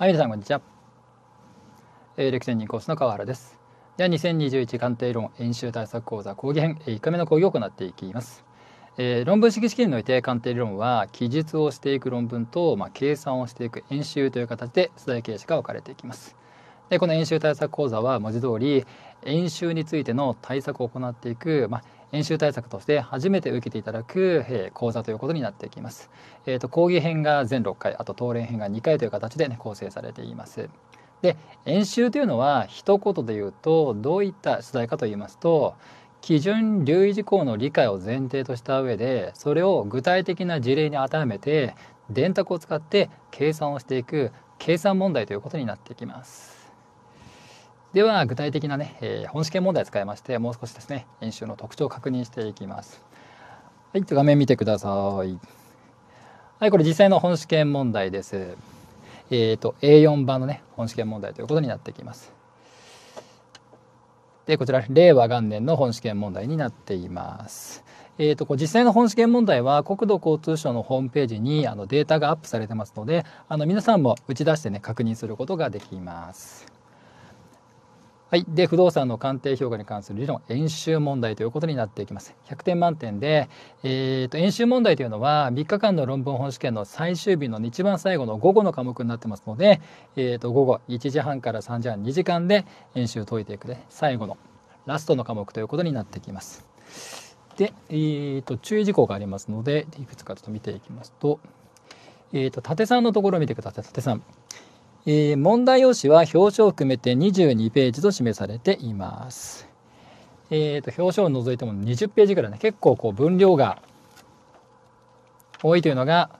はい、皆さん、こんにちは。えー、レクチコースの川原です。では、2021鑑定論演習対策講座講義編、え1回目の講義を行っていきます。えー、論文式試験において鑑定理論は、記述をしていく論文と、まあ、計算をしていく演習という形で、出題形式が分かれていきます。でこの演習対策講座は文字通り演習についての対策を行っていく、まあ、演習対策として初めて受けていただく、え講座ということになってきます。えーと、講義編が全6回あと答練編が2回という形で、ね、構成されています。で演習というのは一言で言うとどういった出題かと言いますと基準留意事項の理解を前提とした上でそれを具体的な事例に当てはめて電卓を使って計算をしていく計算問題ということになってきます。では具体的なね、えー、本試験問題を使いましてもう少しですね演習の特徴を確認していきます。はい、画面見てください。はい、これ実際の本試験問題です。えっ、ー、と A4 番のね本試験問題ということになってきます。でこちら令和元年の本試験問題になっています。えーと、こう実際の本試験問題は国土交通省のホームページにあのデータがアップされてますのであの皆さんも打ち出してね確認することができます。はい、で不動産の鑑定評価に関する理論演習問題ということになっていきます。100点満点で、えーと、演習問題というのは3日間の論文本試験の最終日の一番最後の午後の科目になってますので、えーと、午後1時半から3時半2時間で演習を解いていくで、最後のラストの科目ということになってきます。で、えーと、と注意事項がありますのでいくつかちょっと見ていきますと,、えー、と縦さんのところを見てください縦さん。えー、問題用紙は表彰を含めて22ページと示されています。えーと、表彰を除いても20ページぐらいね結構こう分量が多いというのが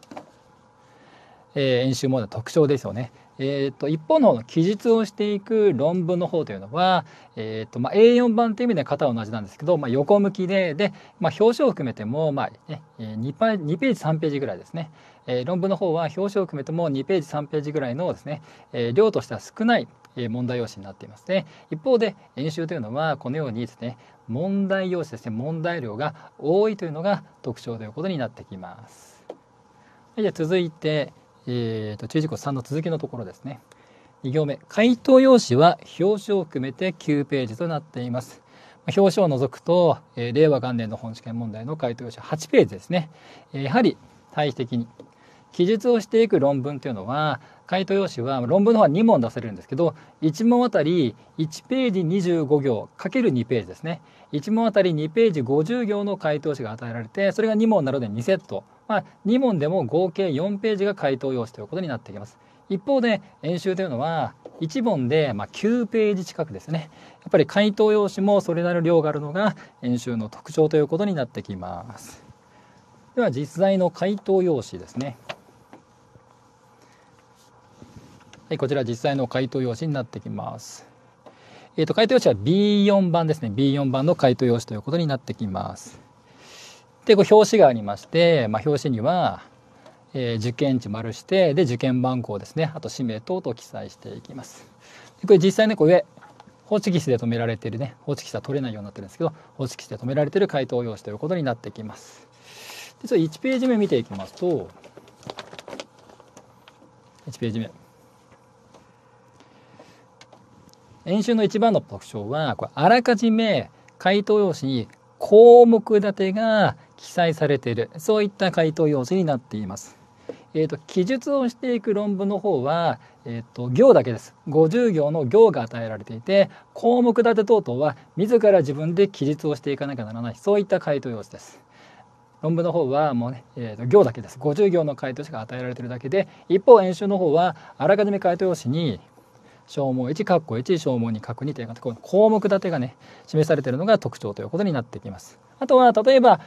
えー、演習モードの特徴ですよね。えーと、一方の記述をしていく論文の方というのは、えーとまあ、A4 版という意味では型は同じなんですけど、まあ、横向きでで、まあ、表紙を含めても、まあね、2, 2ページ3ページぐらいですね、えー、論文の方は表紙を含めても2ページ3ページぐらいのですね、えー、量としては少ない問題用紙になっていますね一方で演習というのはこのようにですね問題用紙ですね問題量が多いというのが特徴ということになってきます。じゃ続いてえーと、注意事項3の続きのところですね2行目回答用紙は表紙を含めて9ページとなっています表紙を除くと、えー、令和元年の本試験問題の回答用紙8ページですね、えー、やはり対比的に記述をしていく論文というのは回答用紙は論文の方は2問出せるんですけど1問あたり1ページ25行かける2ページですね1問あたり2ページ50行の回答紙が与えられてそれが2問なので2セットまあ、2問でも合計4ページが回答用紙ということになってきます。一方で演習というのは1問でま9ページ近くですねやっぱり回答用紙もそれなりの量があるのが演習の特徴ということになってきますでは実際の回答用紙ですねはいこちら実際の回答用紙になってきますえっ、ー、と回答用紙は B4 番ですね B4 番の回答用紙ということになってきますでこう表紙がありまして、まあ、表紙には、えー、受験地丸してで受験番号ですねあと氏名等々記載していきますでこれ実際ねこう上ホチキスで止められているねホチキスは取れないようになってるんですけどホチキスで止められている回答用紙ということになってきますでそれっ1ページ目見ていきますと1ページ目演習の一番の特徴はこれあらかじめ回答用紙に項目立てが記載されているそういった回答用紙になっています。えーと、記述をしていく論文の方は、えーと、行だけです50行の行が与えられていて項目立て等々は自ら自分で記述をしていかなきゃならないそういった回答用紙です。論文の方はもうね、えー、と行だけです50行の回答しか与えられてるだけで一方演習の方はあらかじめ回答用紙に消耗1括弧1消耗2括弧2という項目立てがね示されているのが特徴ということになってきます。あとは例えば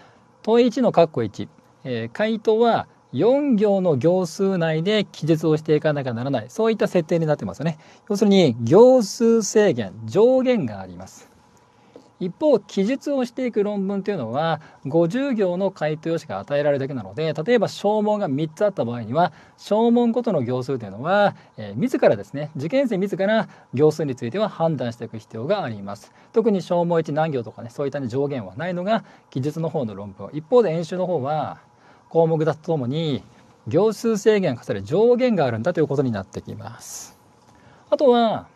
問1の括弧1、えー、回答は4行の行数内で記述をしていかなきゃならないそういった設定になってますよね要するに行数制限上限があります一方記述をしていく論文というのは50行の回答用紙が与えられるだけなので例えば小問が3つあった場合には小問ごとの行数というのは、えー、自らですね受験生自ら行数については判断していく必要があります特に小問1何行とかねそういった、ね、上限はないのが記述の方の論文一方で演習の方は項目だとともに行数制限課される上限があるんだということになってきますあとは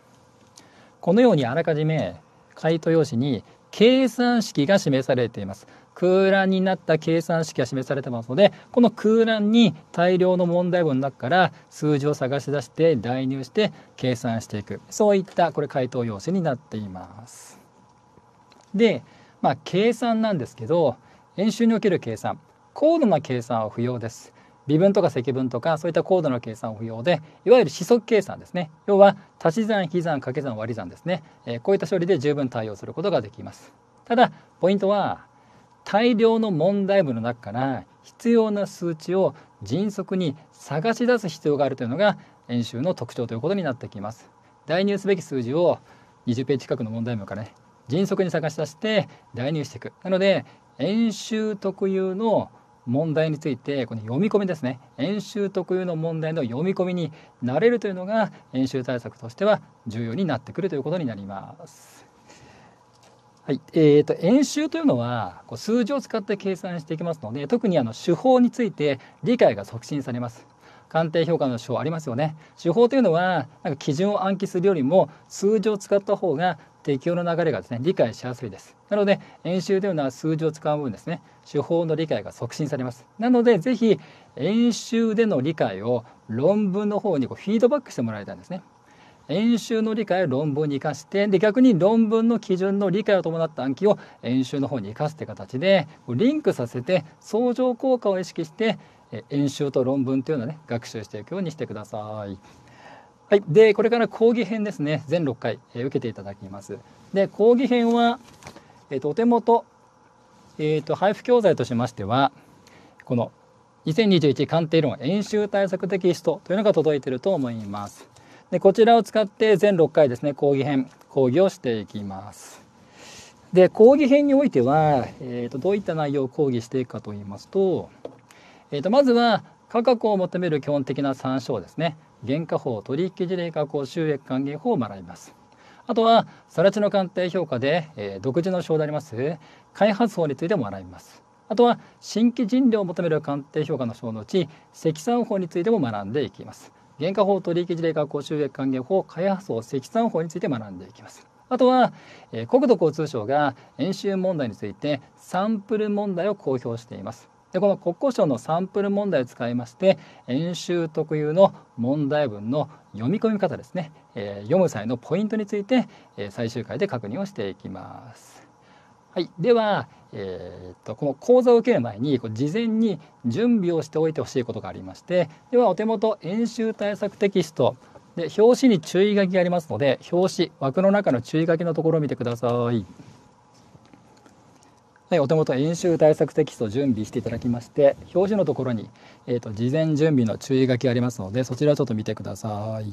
このようにあらかじめ回答用紙に計算式が示されています。空欄になった計算式が示されてますので、この空欄に大量の問題文の中から数字を探し出して代入して計算していく。そういったこれ回答用紙になっています。で、まあ計算なんですけど、演習における計算、高度な計算は不要です。微分とか積分とかそういった高度な計算は不要でいわゆる指則計算ですね要は足し算引き算掛け算割り算ですね、えー、こういった処理で十分対応することができますただポイントは大量の問題文の中から必要な数値を迅速に探し出す必要があるというのが演習の特徴ということになってきます代入すべき数字を20ページ近くの問題文からね迅速に探し出して代入していくなので演習特有の問題についてこの読み込みですね演習特有の問題の読み込みに慣れるというのが演習対策としては重要になってくるということになります。はいえーと、と演習というのはこう数字を使って計算していきますので特にあの手法について理解が促進されます。鑑定評価の手法ありますよね手法というのはなんか基準を暗記するよりも数字を使った方が適用の流れがですね理解しやすいですなので演習というのは数字を使う分ですね手法の理解が促進されますなので是非演習での理解を論文の方にこうフィードバックしてもらいたいんですね演習の理解を論文に生かしてで逆に論文の基準の理解を伴った暗記を演習の方に生かすという形でリンクさせて相乗効果を意識して演習と論文というのをね学習していくようにしてください。はい、でこれから講義編ですね全6回、えー、受けていただきます。で講義編は、えーと、お手元、えーと、配布教材としましてはこの2021鑑定論演習対策テキストというのが届いていると思います。でこちらを使って全6回ですね講義編講義をしていきます。で講義編においては、えーと、どういった内容を講義していくかといいますと,、えー、とまずは価格を求める基本的な参照ですね原価法取引事例加工収益還元法を学びますあとは更地の鑑定評価で、えー、独自の章であります開発法についても学びますあとは新規人類を求める鑑定評価の章のうち積算法についても学んでいきます原価法取引事例加工収益還元法開発法積算法について学んでいきますあとは、えー、国土交通省が演習問題についてサンプル問題を公表していますでこの国交省のサンプル問題を使いまして演習特有の問題文の読み込み方ですね、えー、読む際のポイントについて、えー、最終回で確認をしていきます。はい、では、えー、っとこの講座を受ける前にこう事前に準備をしておいてほしいことがありましてではお手元演習対策テキストで表紙に注意書きがありますので表紙枠の中の注意書きのところを見てください。はい、お手元演習対策テキストを準備していただきまして表示のところに、えーと、事前準備の注意書きありますのでそちらちょっと見てください。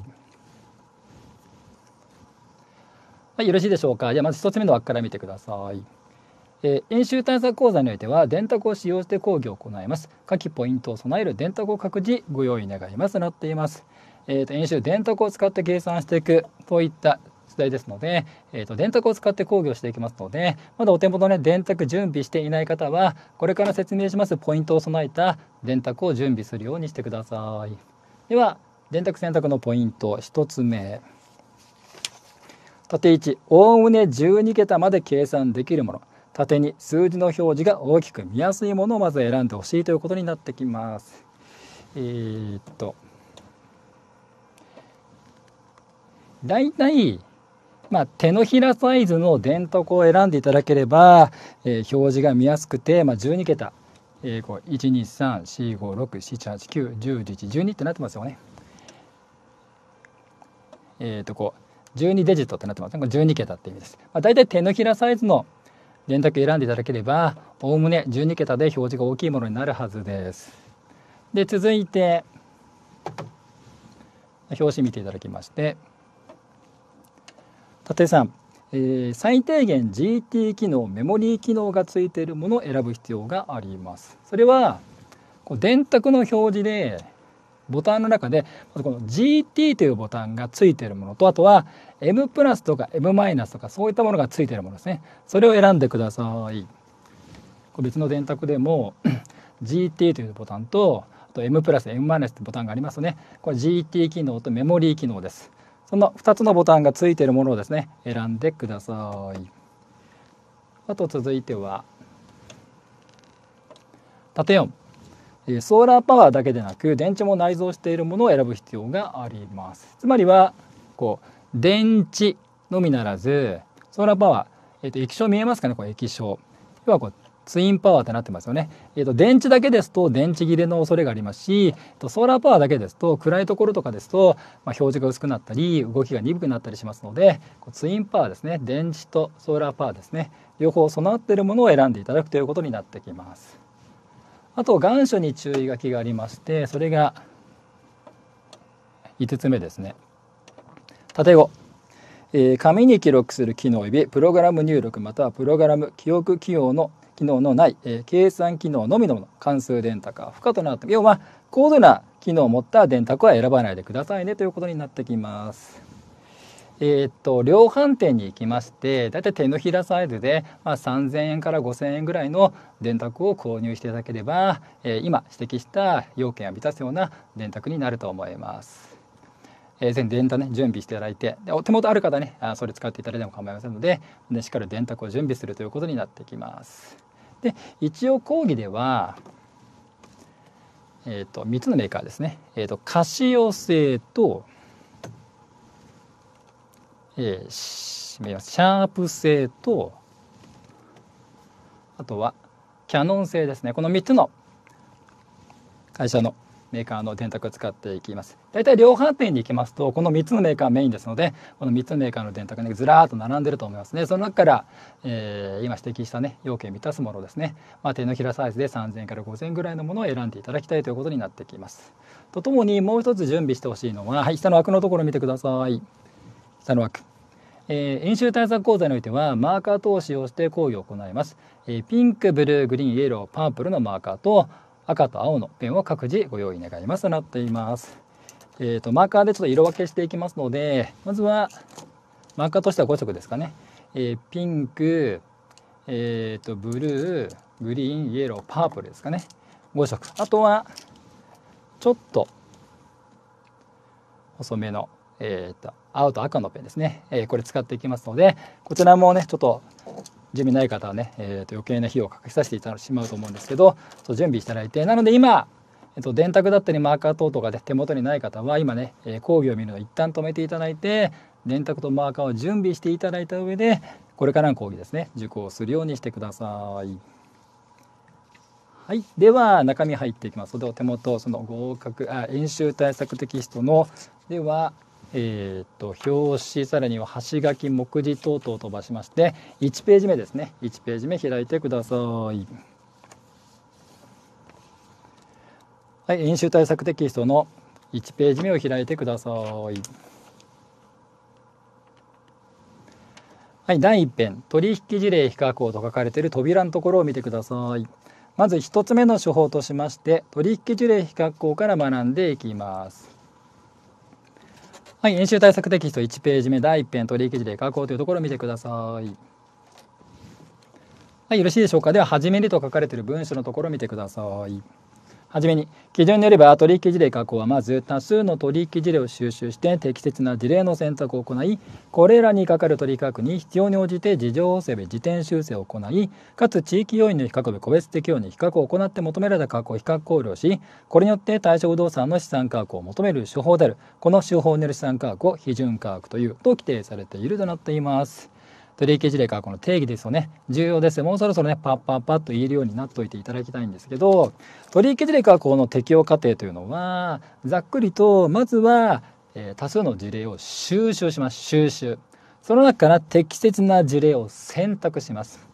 はい、よろしいでしょうか。じゃまず1つ目の枠から見てください。えー、演習対策講座においては電卓を使用して講義を行います。下記ポイントを備える電卓を各自ご用意願いますなっています。えーと演習電卓を使って計算していくといった時代ですので、えーと、電卓を使って講義をしていきますのでまだお手元の、ね、電卓準備していない方はこれから説明しますポイントを備えた電卓を準備するようにしてくださいでは電卓選択のポイント1つ目縦位置おおむね12桁まで計算できるもの縦に数字の表示が大きく見やすいものをまず選んでほしいということになってきますえー、っと大体まあ、手のひらサイズの電卓を選んでいただければ、えー、表示が見やすくて、まあ、12桁、えー、123456789101112ってなってますよね。えー、とこう12デジットってなってますね。これ12桁って意味です。まあ、大体手のひらサイズの電卓選んでいただければおおむね12桁で表示が大きいものになるはずです。で続いて表紙見ていただきまして。立てさん、えー、最低限 GT 機能メモリー機能がついているものを選ぶ必要がありますそれはこう電卓の表示でボタンの中でこの GT というボタンがついているものとあとは M プラスとか M マイナスとかそういったものがついているものですねそれを選んでください別の電卓でも GT というボタンとあと M プラス M マイナスというボタンがありますねこれ GT 機能とメモリー機能ですこの2つのボタンがついているものをですね選んでくださいあと続いては縦4ソーラーパワーだけでなく電池も内蔵しているものを選ぶ必要がありますつまりはこう電池のみならずソーラーパワー、えー、と液晶見えますかねこれ液晶要はこうツインパワーってなってますよね。えっ、ー、と、電池だけですと電池切れの恐れがありますし、ソーラーパワーだけですと暗いところとかですと、まあ、表示が薄くなったり、動きが鈍くなったりしますので、ツインパワーですね、電池とソーラーパワーですね、両方備わっているものを選んでいただくということになってきます。あと、願書に注意書きがありまして、それが5つ目ですね。縦5。えー、紙に記録する機能及びプログラム入力またはプログラム記憶記号の機能のない、えー、計算機能のみのもの関数電卓は不可となって要は高度な機能を持った電卓は選ばないでくださいねということになってきます。えー、っと量販店に行きましてだいたい手のひらサイズで、まあ、3,000円から5,000円ぐらいの電卓を購入していただければ、えー、今指摘した要件を満たすような電卓になると思います。えー、全電卓ね準備していただいてでお手元ある方ねあそれ使っていただいても構いませんのででしっかり電卓を準備するということになってきます。で一応講義では、えーと、3つのメーカーですね、えーと、とカシオ製と、えー、シャープ製とあとはキャノン製ですねこの3つの会社のメーカーの電卓を使っていきます。大体量販店に行きますとこの3つのメーカーメインですのでこの3つのメーカーの電卓が、ね、ずらーっと並んでると思いますねその中から、えー、今指摘したね要件を満たすものですね、まあ、手のひらサイズで3000から5000ぐらいのものを選んでいただきたいということになってきますとともにもう一つ準備してほしいのは、はい、下の枠のところ見てください下の枠えー、演習対策講座においてはマーカー等を使用して講義を行います、えー、ピンクブルーグリーンイエローパープルのマーカーと赤と青のペンを各自ご用意願いますとなっていますえーと、マーカーでちょっと色分けしていきますのでまずはマーカーとしては5色ですかね、えー、ピンク、えーと、ブルーグリーンイエローパープルですかね5色あとはちょっと細めの、えーと、青と赤のペンですね、えー、これ使っていきますのでこちらもねちょっと準備ない方はね、えー、と余計な費用をかけさせていしまうと思うんですけど準備していただいてなので今えっと、電卓だったりマーカー等々が、ね、手元にない方は今ね、え講義を見るのを一旦止めていただいて電卓とマーカーを準備していただいた上でこれからの講義ですね受講するようにしてください。はい、では中身入っていきますのでお手元その合格あ演習対策テキストのではえー、っと表紙さらには端書き目次等々を飛ばしまして1ページ目ですね1ページ目開いてください。はい、演習対策テキストの1ページ目を開いてください。はい、第1編、取引事例比較をと書かれている扉のところを見てください。まず1つ目の手法としまして、取引事例比較法から学んでいきます。はい、演習対策テキスト1ページ目、第1編、取引事例比較法というところを見てください。はい、よろしいでしょうか。では、はじめにと書かれている文章のところを見てください。はじめに基準によれば取引事例加工はまず多数の取引事例を収集して適切な事例の選択を行いこれらにかかる取引価格に必要に応じて事情を整備、時点修正を行いかつ地域要因の比較部個別的要因の比較を行って求められた価格を比較考慮しこれによって対象不動産の資産価格を求める手法であるこの手法による資産価格を批准価格というと規定されているとなっています。取引事例からこの定義ですよね。重要です。もうそろそろね、パッパッパッと言えるようになっといていただきたいんですけど、取引事例からこの適用過程というのは、ざっくりと、まずは、えー、多数の事例を収集します。収集。その中から適切な事例を選択します。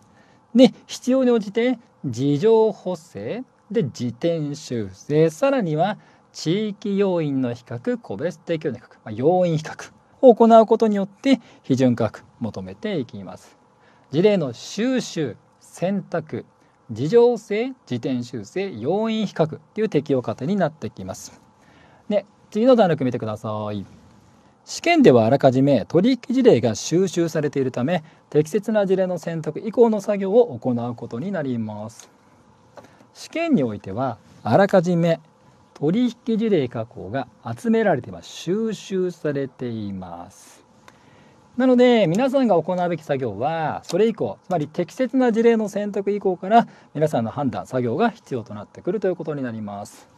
で、必要に応じて、事情補正、で、時点修正、さらには、地域要因の比較、個別提供の比較、まあ、要因比較を行うことによって、批准価格、求めていきます事例の収集選択事情性自転修正要因比較という適用過程になってきますで次の段落見てください試験ではあらかじめ取引事例が収集されているため適切な事例の選択以降の作業を行うことになります試験においてはあらかじめ取引事例加工が集められています収集されていますなので皆さんが行うべき作業はそれ以降つまり適切な事例の選択以降から皆さんの判断作業が必要となってくるということになります。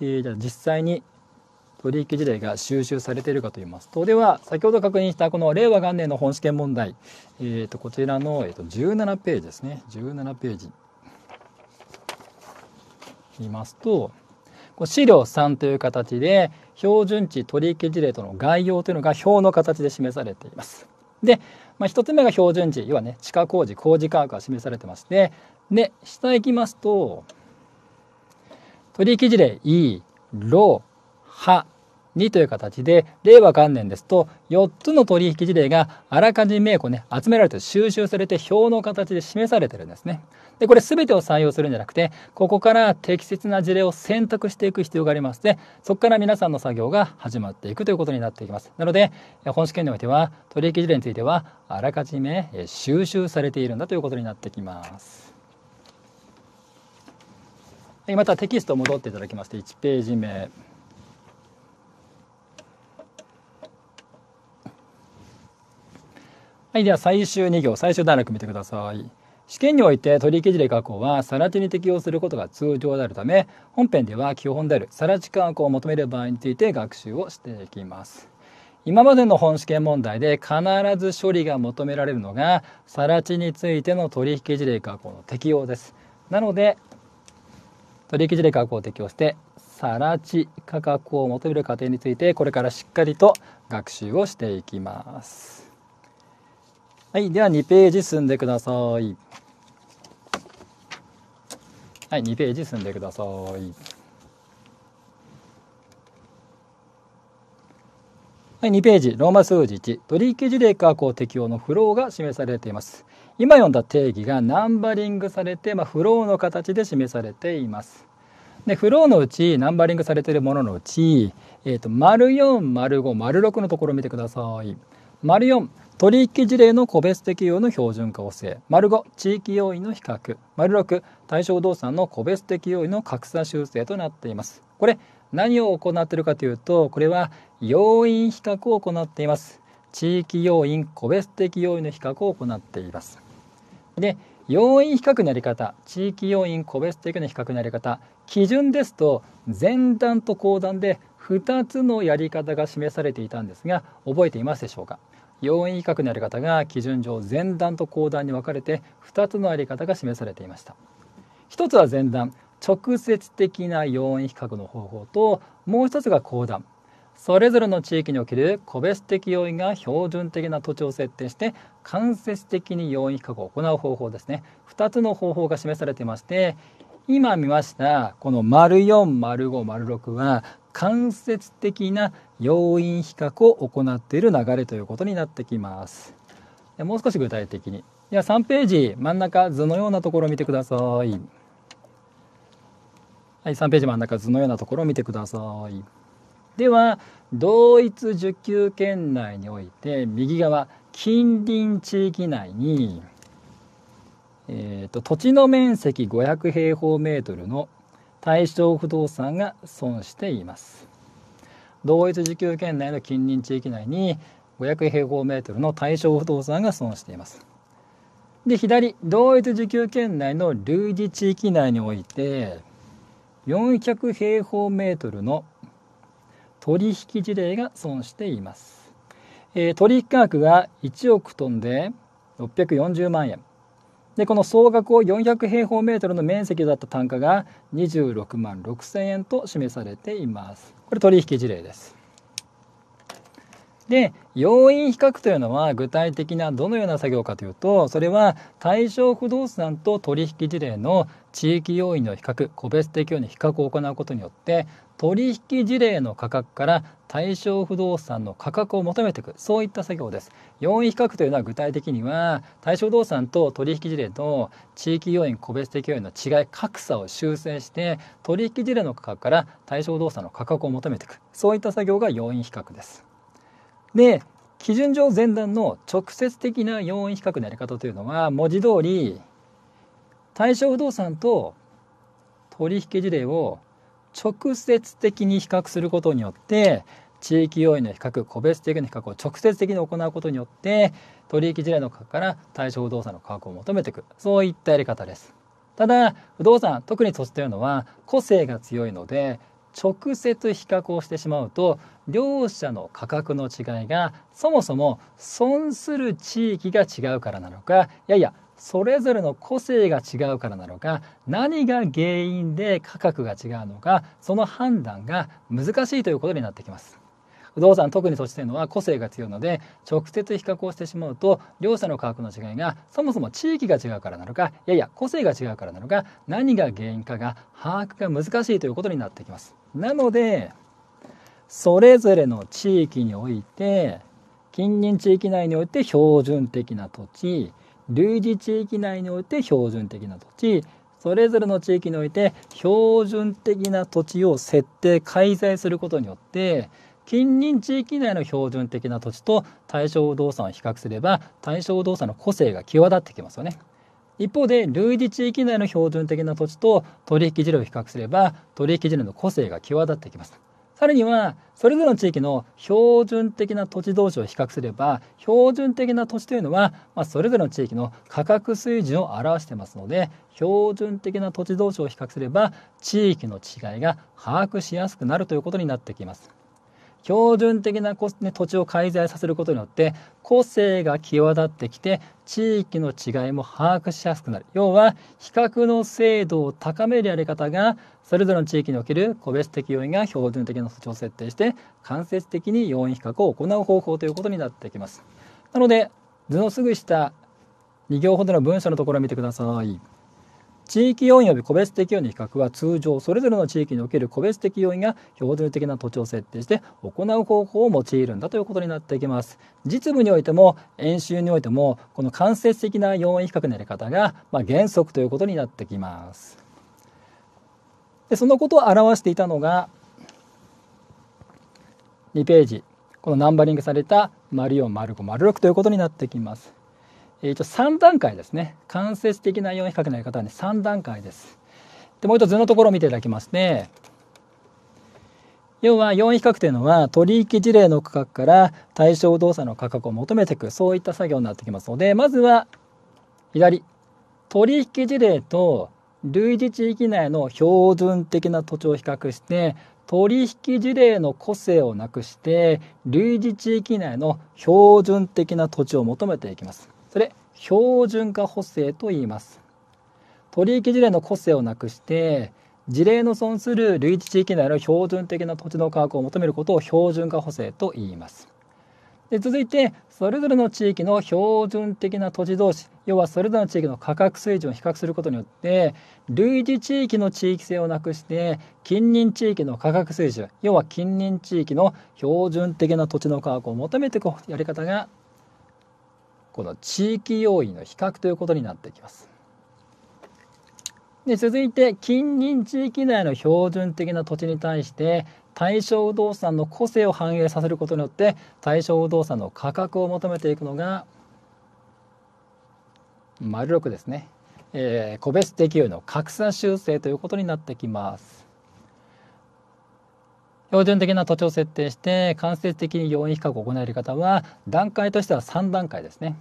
えー、じゃあ実際に取引事例が収集されているかと言いますとでは先ほど確認したこの令和元年の本試験問題、えー、とこちらの、えー、と17ページですね17ページ見ますと資料3という形で標準値取引事例との概要というのが表の形で示されています。で、まあ、1つ目が標準値、要はね地下工事工事価格が示されてましてで下行きますと取引事例 E ロハ2という形で、令和元年ですと、4つの取引事例があらかじめこう、ね、集められて収集されて表の形で示されてるんですね。で、これ全てを採用するんじゃなくて、ここから適切な事例を選択していく必要がありまして、そこから皆さんの作業が始まっていくということになっていきます。なので、本試験においては、取引事例については、あらかじめ収集されているんだということになってきます。またテキスト戻っていただきまして、1ページ目。はい、では最終2行、最終段落見てください。試験において取引事例加工は更地に適用することが通常であるため、本編では基本である更地加工を求める場合について学習をしていきます。今までの本試験問題で必ず処理が求められるのが、更地についての取引事例加工の適用です。なので、取引事例加工を適用して、更地価格を求める過程について、これからしっかりと学習をしていきます。はい、では2ページ進んでください。はい、2ページ進んでください。はい、2ページ、ローマ数字1、取引事例確保適用のフローが示されています。今読んだ定義がナンバリングされて、まあ、フローの形で示されています。で、フローのうち、ナンバリングされているもののうち、えっ、ー、と、丸4、丸5、丸6のところを見てください。丸4、取引事例の個別適用の標準化を制丸5地域要因の比較丸6対象動産の個別適用の格差修正となっていますこれ何を行っているかというとこれは要因比較を行っています地域要因個別的要因の比較を行っていますで要因比較のやり方地域要因個別的な比較のやり方基準ですと前段と後段で2つのやり方が示されていたんですが覚えていますでしょうか要因以下のやり方が基準上前段と後段に分かれて2つのあり方が示されていました1つは前段直接的な要因比較の方法ともう1つが後段それぞれの地域における個別的要因が標準的な土地を設定して間接的に要因比較を行う方法ですね2つの方法が示されていまして今見ましたこの丸4丸5丸6は間接的な要因比較を行っている流れということになってきます。もう少し具体的に。では3ページ真ん中図のようなところを見てください。はい、3ページ真ん中図のようなところを見てください。では同一受給圏内において右側近隣地域内に、えーと土地の面積500平方メートルの対象不動産が損しています同一時給圏内の近隣地域内に500平方メートルの対象不動産が損していますで左同一時給圏内の類似地域内において400平方メートルの取引事例が損しています、えー、取引価格が1億トンで640万円でこの総額を400平方メートルの面積だった単価が26万6円と示されていますこれ取引事例ですで要因比較というのは具体的などのような作業かというとそれは対象不動産と取引事例の地域要因の比較個別適用の比較を行うことによって取引事例の価格から対象不動産の価格を求めていくそういった作業です要因比較というのは具体的には対象不動産と取引事例の地域要因個別的要因の違い格差を修正して取引事例の価格から対象不動産の価格を求めていくそういった作業が要因比較ですで基準上前段の直接的な要因比較のやり方というのは文字通り対象不動産と取引事例を直接的に比較することによって地域要因の比較個別的な比較を直接的に行うことによって取引事例の価格から対象不動産の価格を求めていくそういったやり方ですただ不動産特に土地というのは個性が強いので直接比較をしてしまうと両者の価格の違いがそもそも損する地域が違うからなのかいやいやそれぞれの個性が違うからなのか何が原因で価格が違うのかその判断が難しいということになってきます不動産特に土地というのは個性が強いので直接比較をしてしまうと両者の価格の違いがそもそも地域が違うからなのかいやいや個性が違うからなのか何が原因かが把握が難しいということになってきますなのでそれぞれの地域において近隣地域内において標準的な土地類似地域内において標準的な土地それぞれの地域において標準的な土地を設定介在することによって近隣地域内の標準的な土地と対象動産を比較すれば対象動産の個性が際立ってきますよね。一方で類似地域内の標準的な土地と取引事例を比較すれば取引事例の個性が際立ってきます。さらにはそれぞれの地域の標準的な土地同士を比較すれば標準的な土地というのは、まあ、それぞれの地域の価格水準を表してますので標準的な土地同士を比較すれば地域の違いが把握しやすくなるということになってきます。標準的な、ね、土地を介在させることによって個性が際立ってきて地域の違いも把握しやすくなる要は比較の精度を高めるやり方がそれぞれの地域における個別的要因が標準的な土地を設定して間接的に要因比較を行う方法ということになってきます。なので図のすぐ下2行ほどの文章のところを見てください。地域要因及び個別的要因の比較は通常それぞれの地域における個別的要因が標準的な土地を設定して行う方法を用いるんだということになっていきます実務においても演習においてもこの間接的な要因比較のやり方が、ま原則ということになってきますでそのことを表していたのが2ページこのナンバリングされた040506ということになってきますえー、と3段階ですね間接的な4比較のやり方はね3段階です。でもう一つのところを見ていただきますね。要は4比較というのは取引事例の価格から対象動作の価格を求めていくそういった作業になってきますのでまずは左取引事例と類似地域内の標準的な土地を比較して取引事例の個性をなくして類似地域内の標準的な土地を求めていきます。それ標準化補正と言います取引事例の個性をなくして事例の損する類似地域内の標準的な土地の価格を求めることを標準化補正と言いますで続いてそれぞれの地域の標準的な土地同士要はそれぞれの地域の価格水準を比較することによって類似地域の地域性をなくして近隣地域の価格水準要は近隣地域の標準的な土地の価格を求めていくやり方がこの地域要因の比較ということになってきます。で続いて近隣地域内の標準的な土地に対して対象不動産の個性を反映させることによって対象不動産の価格を求めていくのが丸6ですね、えー、個別適用の格差修正ということになってきます。標準的な土地を設定して間接的に要因比較を行える方は段階としては3段階ですね。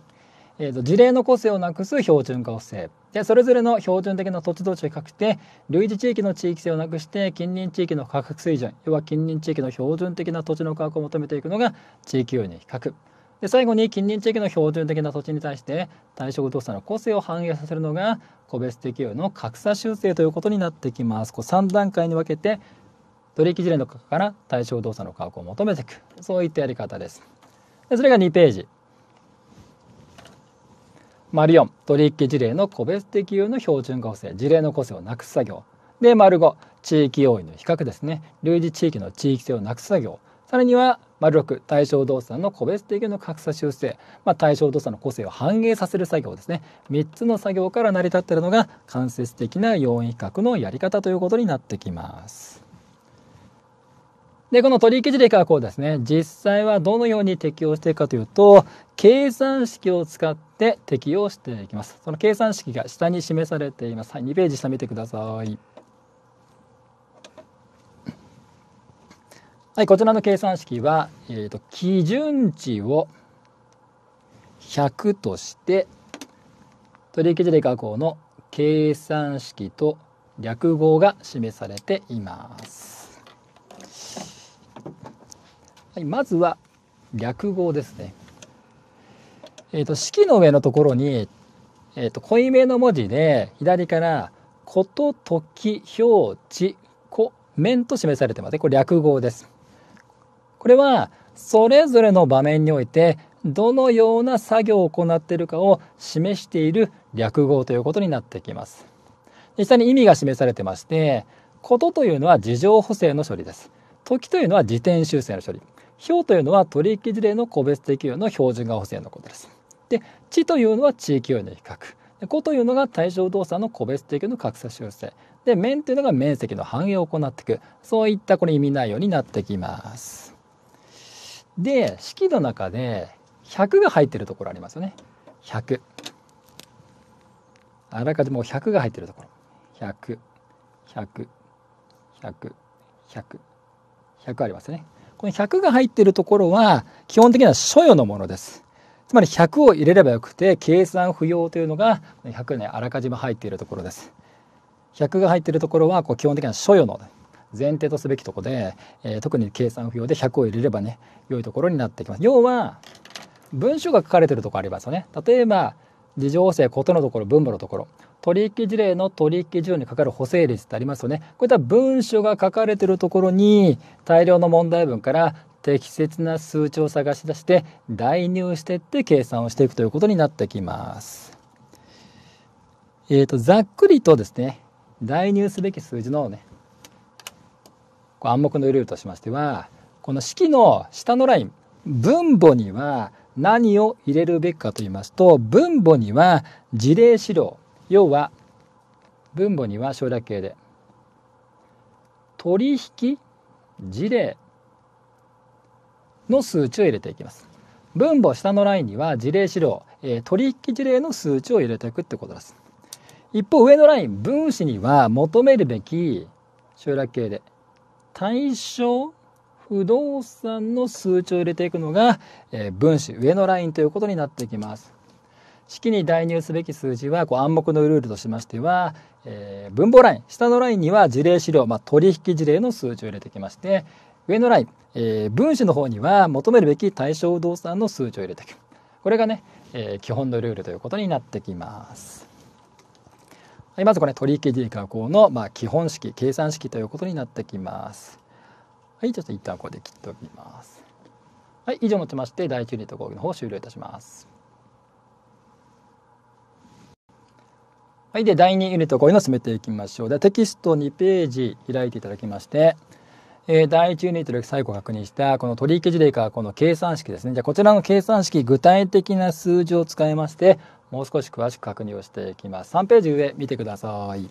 えーと、事例の個性をなくす標準化を防でそれぞれの標準的な土地同士を比較して類似地域の地域性をなくして近隣地域の価格水準要は近隣地域の標準的な土地の価格を求めていくのが地域要因の比較で最後に近隣地域の標準的な土地に対して対象不動産の個性を反映させるのが個別適用の格差修正ということになってきます。こう3段階に分けて取引事例の価格から対象動作の価格を求めていくそういったやり方ですでそれが2ページ丸4取引事例の個別適用の標準構成事例の個性をなくす作業で丸5地域要因の比較ですね類似地域の地域性をなくす作業さらには丸6対象動作の個別適用の格差修正、まあ、対象動作の個性を反映させる作業ですね3つの作業から成り立っているのが間接的な要因比較のやり方ということになってきます。で、この取引事例からこうですね、実際はどのように適用していくかというと、計算式を使って適用していきます。その計算式が下に示されています。はい、2ページ下見てください。はい、こちらの計算式は、えーと、と基準値を100として取引事例加工の計算式と略語が示されています。はい、まずは略語ですね。えっ、ー、と式の上のところに、えっ、ー、と濃いめの文字で左から「こと時き表示」「こ」「面」と示されてますね。これ略語です。これはそれぞれの場面においてどのような作業を行っているかを示している略語ということになってきます。実際に意味が示されてまして、ことというのは事情補正の処理です。時というのは時点修正の処理。表というのは取引事例の個別適用の標準が補正のことです。で、地というのは地域用の比較。で、個というのが対象動作の個別適用の格差修正。で、面というのが面積の反映を行っていく。そういったこれ意味内容になってきます。で、式の中で100が入ってるところありますよね。100。あらかじめ100が入ってるところ。100、100、100、100、100ありますね。この100が入っているところは基本的には所与のものです。つまり100を入れればよくて計算不要というのが100ねあらかじめ入っているところです。100が入っているところはこう基本的には所与の前提とすべきとこで、えー、特に計算不要で100を入れればね良いところになってきます。要は文章が書かれてるとこありますよね。例えば事情性事のところ分母のところ取引事例の取引事にかかる補正率ってありますよね。こういった文書が書かれてるところに、大量の問題文から適切な数値を探し出して、代入していって計算をしていくということになってきます。えっ、ー、と、ざっくりとですね、代入すべき数字のね、こう暗黙のルールとしましては、この式の下のライン、分母には何を入れるべきかと言いますと、分母には事例資料、要は分母には省略形で取引事例の数値を入れていきます分母下のラインには事例資料、えー、取引事例の数値を入れていくってことです一方上のライン分子には求めるべき集落形で対象不動産の数値を入れていくのが、えー、分子上のラインということになってきます式に代入すべき数字はこう暗黙のルールとしましては、えー、分母ライン下のラインには事例資料、まあ、取引事例の数値を入れてきまして上のライン、えー、分子の方には求めるべき対象動産の数値を入れていくこれがね、えー、基本のルールということになってきます。はい、まずこれ取引事例加工の、まあ、基本式計算式ということになってきます。はい、ちょっと一旦ここで切っておきます。はい、以上をもちまして第1例ト講義の方終了いたします。はい。で、第2ユニット、こういうのを進めていきましょう。でテキスト2ページ開いていただきまして、えー、第1ユニットで最後確認した、この取引事例かこの計算式ですね。じゃあ、こちらの計算式、具体的な数字を使いまして、もう少し詳しく確認をしていきます。3ページ上、見てください。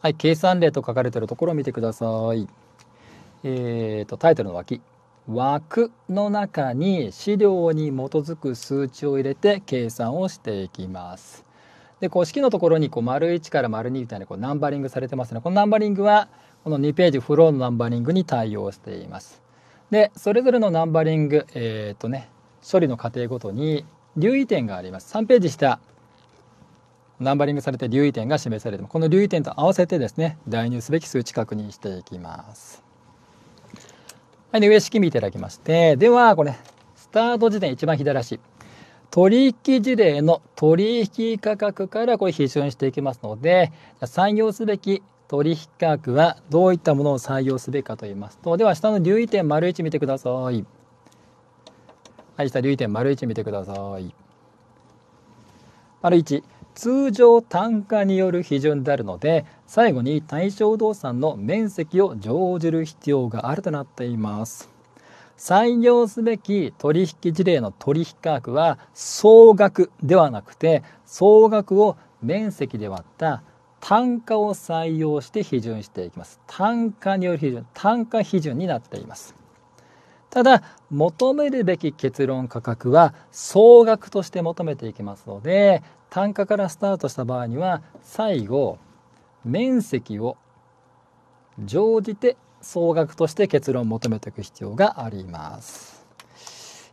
はい。計算例と書かれているところを見てください。えっ、ー、と、タイトルの脇。枠の中に資料に基づく数値を入れて計算をしていきます。でこう式のところにこう丸1から丸2みたいなこうナンバリングされてますねこのナンバリングはこの2ページフローのナンバリングに対応していますでそれぞれのナンバリングえっ、とね処理の過程ごとに留意点があります3ページ下ナンバリングされて留意点が示されてこの留意点と合わせてですね代入すべき数値確認していきますはいで上式見ていただきましてではこれスタート時点一番左足取引事例の取引価格からこれ批准していきますので、採用すべき取引価格はどういったものを採用すべきかと言いますと、では下の留意点丸1見てください。はい、下留意点丸1見てください。丸1、通常単価による批准であるので、最後に対象動産の面積を乗じる必要があるとなっています。採用すべき取引事例の取引価格は総額ではなくて総額を面積で割った単価を採用して批准していきます単価による批准単価批准になっていますただ求めるべき結論価格は総額として求めていきますので単価からスタートした場合には最後面積を乗じて総額として結論を求めていく必要があります。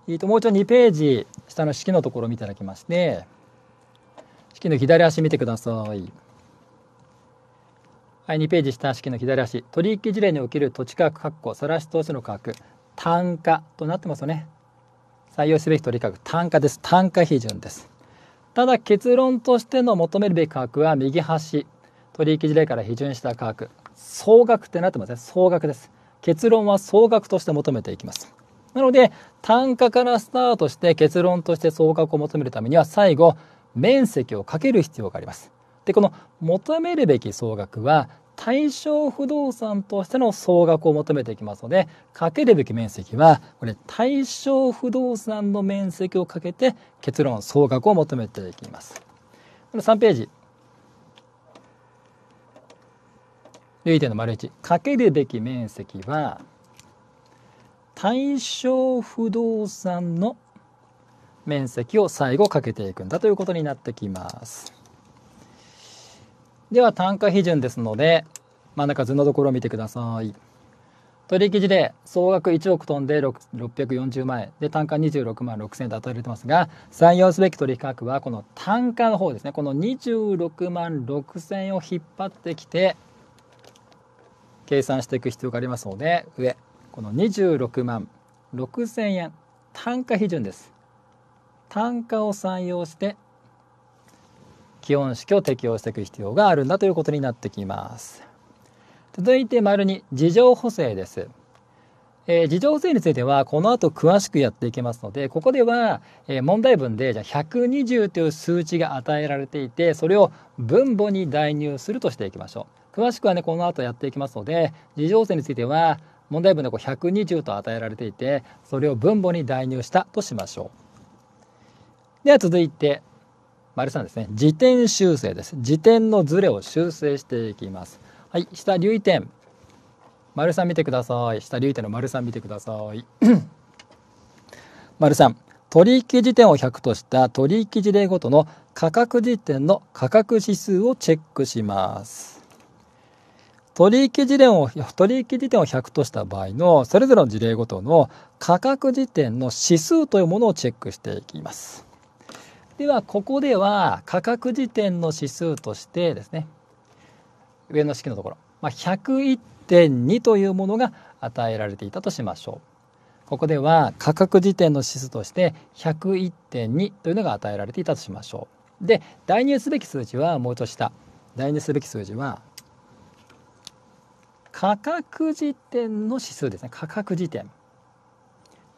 えー、ともう一度2ページ下の式のところを見ていただきまして式の左足見てください。はい、2ページ下式の左足取引事例における土地価格括弧さらし投資の価格単価となってますよね採用すべき取り価格単価です単価批准ですただ結論としての求めるべき価格は右端取引事例から批准した価格総額ってなってますね。総額です。結論は総額として求めていきます。なので、単価からスタートして結論として総額を求めるためには、最後、面積をかける必要があります。で、この求めるべき総額は、対象不動産としての総額を求めていきますので、かけるべき面積は、これ、対象不動産の面積をかけて、結論、総額を求めていきます。この3ページ。1 0 1かけるべき面積は対象不動産の面積を最後かけていくんだということになってきます。では単価批准ですので真ん中図のところを見てください。取引時で総額1億トンで640万円で単価26万6000円と与えられてますが採用すべき取引価格はこの単価の方ですねこの26万6000円を引っ張ってきて計算していく必要がありますので上この26万6 0円単価基準です単価を採用して基本式を適用していく必要があるんだということになってきます続いて丸2事情補正です、えー、事情補正についてはこの後詳しくやっていきますのでここでは、え問題文でじゃあ120という数値が与えられていてそれを分母に代入するとしていきましょう詳しくはねこの後やっていきますので事情性については問題文でこう120と与えられていてそれを分母に代入したとしましょうでは続いて丸3ですね時点修正です時点のズレを修正していきますはい下留意点丸3見てください下留意点の丸3見てください 丸3取引時点を100とした取引事例ごとの価格時点の価格指数をチェックします取引事例を、取引時点を100とした場合の、それぞれの事例ごとの価格時点の指数というものをチェックしていきます。では、ここでは価格時点の指数としてですね、上の式のところ、まあ、101.2というものが与えられていたとしましょう。ここでは価格時点の指数として101.2というのが与えられていたとしましょう。で、代入すべき数値はもう一度下。代入すべき数字は価格時点の指数ですね価格時点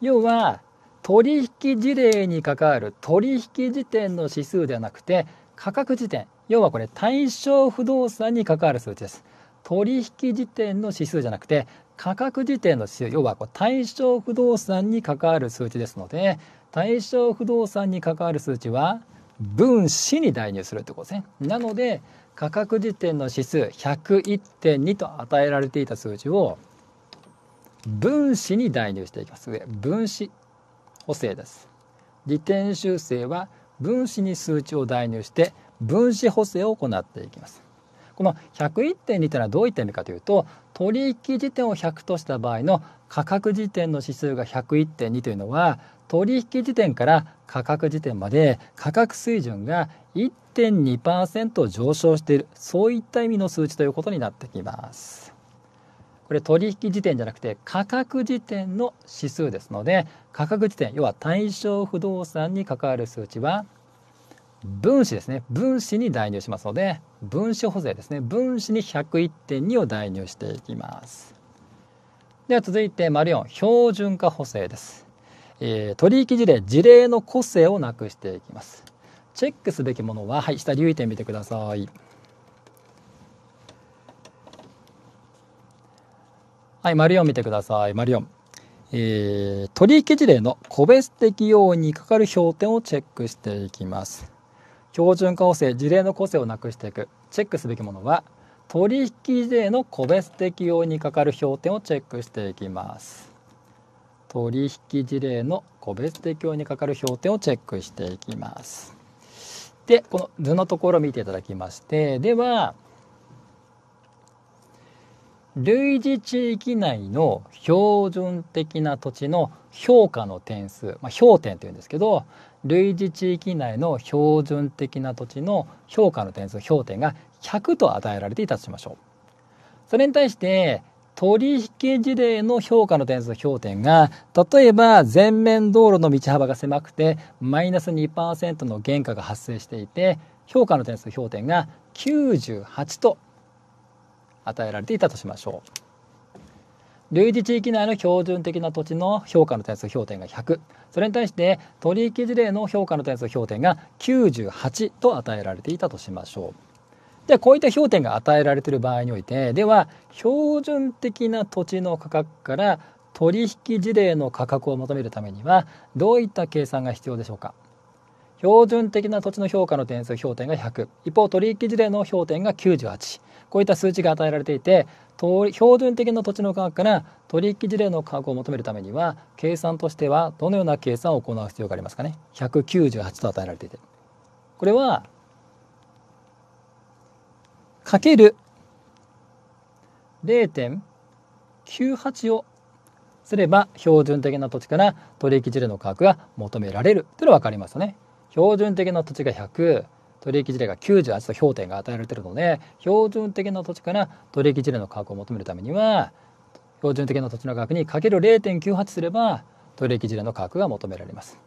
要は取引事例に関わる取引時点の指数ではなくて価格時点要はこれ対象不動産に関わる数値です取引時点の指数じゃなくて価格時点の指数要はこう対象不動産に関わる数値ですので対象不動産に関わる数値は分子に代入するってことですねなので価格時点の指数101.2と与えられていた数字を分子に代入していきます上分子補正です利点修正は分子に数値を代入して分子補正を行っていきますこの101.2というのはどういった意味かというと取引時点を100とした場合の価格時点の指数が101.2というのは取引時点から価格時点まで価格水準が1.2%上昇しているそういった意味の数値ということになってきますこれ取引時点じゃなくて価格時点の指数ですので価格時点要は対象不動産に関わる数値は分子ですね分子に代入しますので分子補正ですね分子に101.2を代入していきますでは続いて丸4標準化補正です、えー、取引事例事例の個性をなくしていきますチェックすべきものは、はい、下留意点見てください。はい、丸4見てください。丸4。えー、取引事例の個別適用にかかる評点をチェックしていきます。標準化補正、事例の個性をなくしていく。チェックすべきものは、取引事例の個別適用にかかる評点をチェックしていきます。取引事例の個別適用にかかる評点をチェックしていきます。でこの図のところ見ていただきましてでは類似地域内の標準的な土地の評価の点数、まあ、評点というんですけど類似地域内の標準的な土地の評価の点数評点が100と与えられていたとしましょう。それに対して取引事例の評価の点数評点が例えば前面道路の道幅が狭くてマイナス2%の原価が発生していて評価の点数評点が98と与えられていたとしましょう。類似地域内の標準的な土地の評価の点数評点が100それに対して取引事例の評価の点数評点が98と与えられていたとしましょう。じゃあこういった評点が与えられている場合においてでは標準的な土地の価格から取引事例の価格を求めるためにはどういった計算が必要でしょうか標準的な土地の評価の点数評点が100一方取引事例の評点が98こういった数値が与えられていて標準的な土地の価格から取引事例の価格を求めるためには計算としてはどのような計算を行う必要がありますかね198と与えられていてこれはかける0.98をすれば標準的な土地から取引事例の価格が求められるというのが分かりますよね。標準的な土地が100取引事例が98と評点が与えられているので標準的な土地から取引事例の価格を求めるためには標準的な土地の価格にかける0.98すれば取引事例の価格が求められます。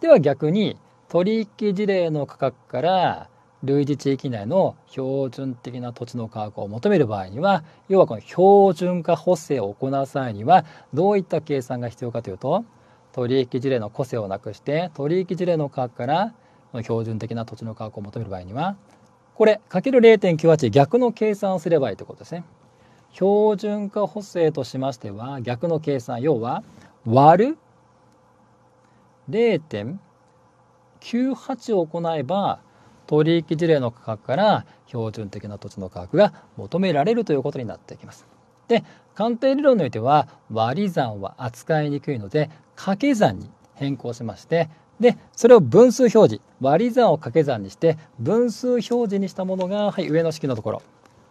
では逆に取引事例の価格から類似地域内の標準的な土地の価格を求める場合には要はこの標準化補正を行う際にはどういった計算が必要かというと取引事例の個性をなくして取引事例の価格から標準的な土地の価格を求める場合にはこれかける0 9 8逆の計算をすればいいということですね。標準化補正としましては逆の計算要は割る0.98を行えば取引事例の価格から標準的な土地の価格が求められるということになってきます。で鑑定理論においては割り算は扱いにくいので掛け算に変更しましてでそれを分数表示割り算を掛け算にして分数表示にしたものが、はい、上の式のところ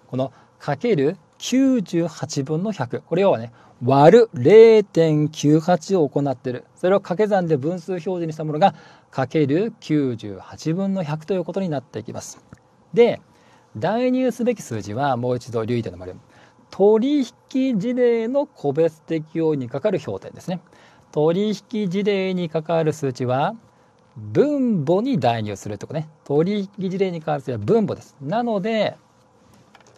このかける98分の100。これをね、割る0.98を行っている。それを掛け算で分数表示にしたものが、かける98分の100ということになっていきます。で、代入すべき数字はもう一度留意点の丸。取引事例の個別適用にかかる表点ですね。取引事例にかかる数値は、分母に代入するとかね。取引事例に関しるは分母です。なので、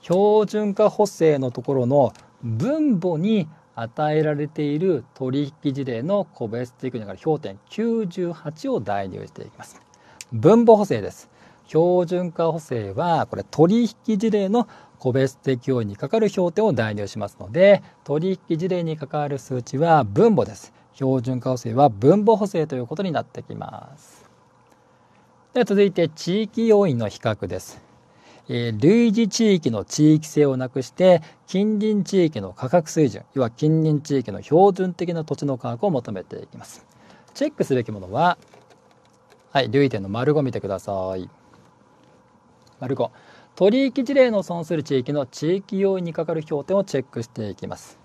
標準化補正のところの分母に与えられている取引事例の個別テクニカル標点98を代入していきます。分母補正です。標準化補正はこれ取引事例の個別適用にかかる標点を代入しますので取引事例に関わる数値は分母です。標準化補正は分母補正ということになってきます。では続いて地域要因の比較です。え類似地域の地域性をなくして近隣地域の価格水準要は近隣地域の標準的な土地の価格を求めていきますチェックすべきものははい意点の丸5見てください丸5取引事例の損する地域の地域要因にかかる評点をチェックしていきます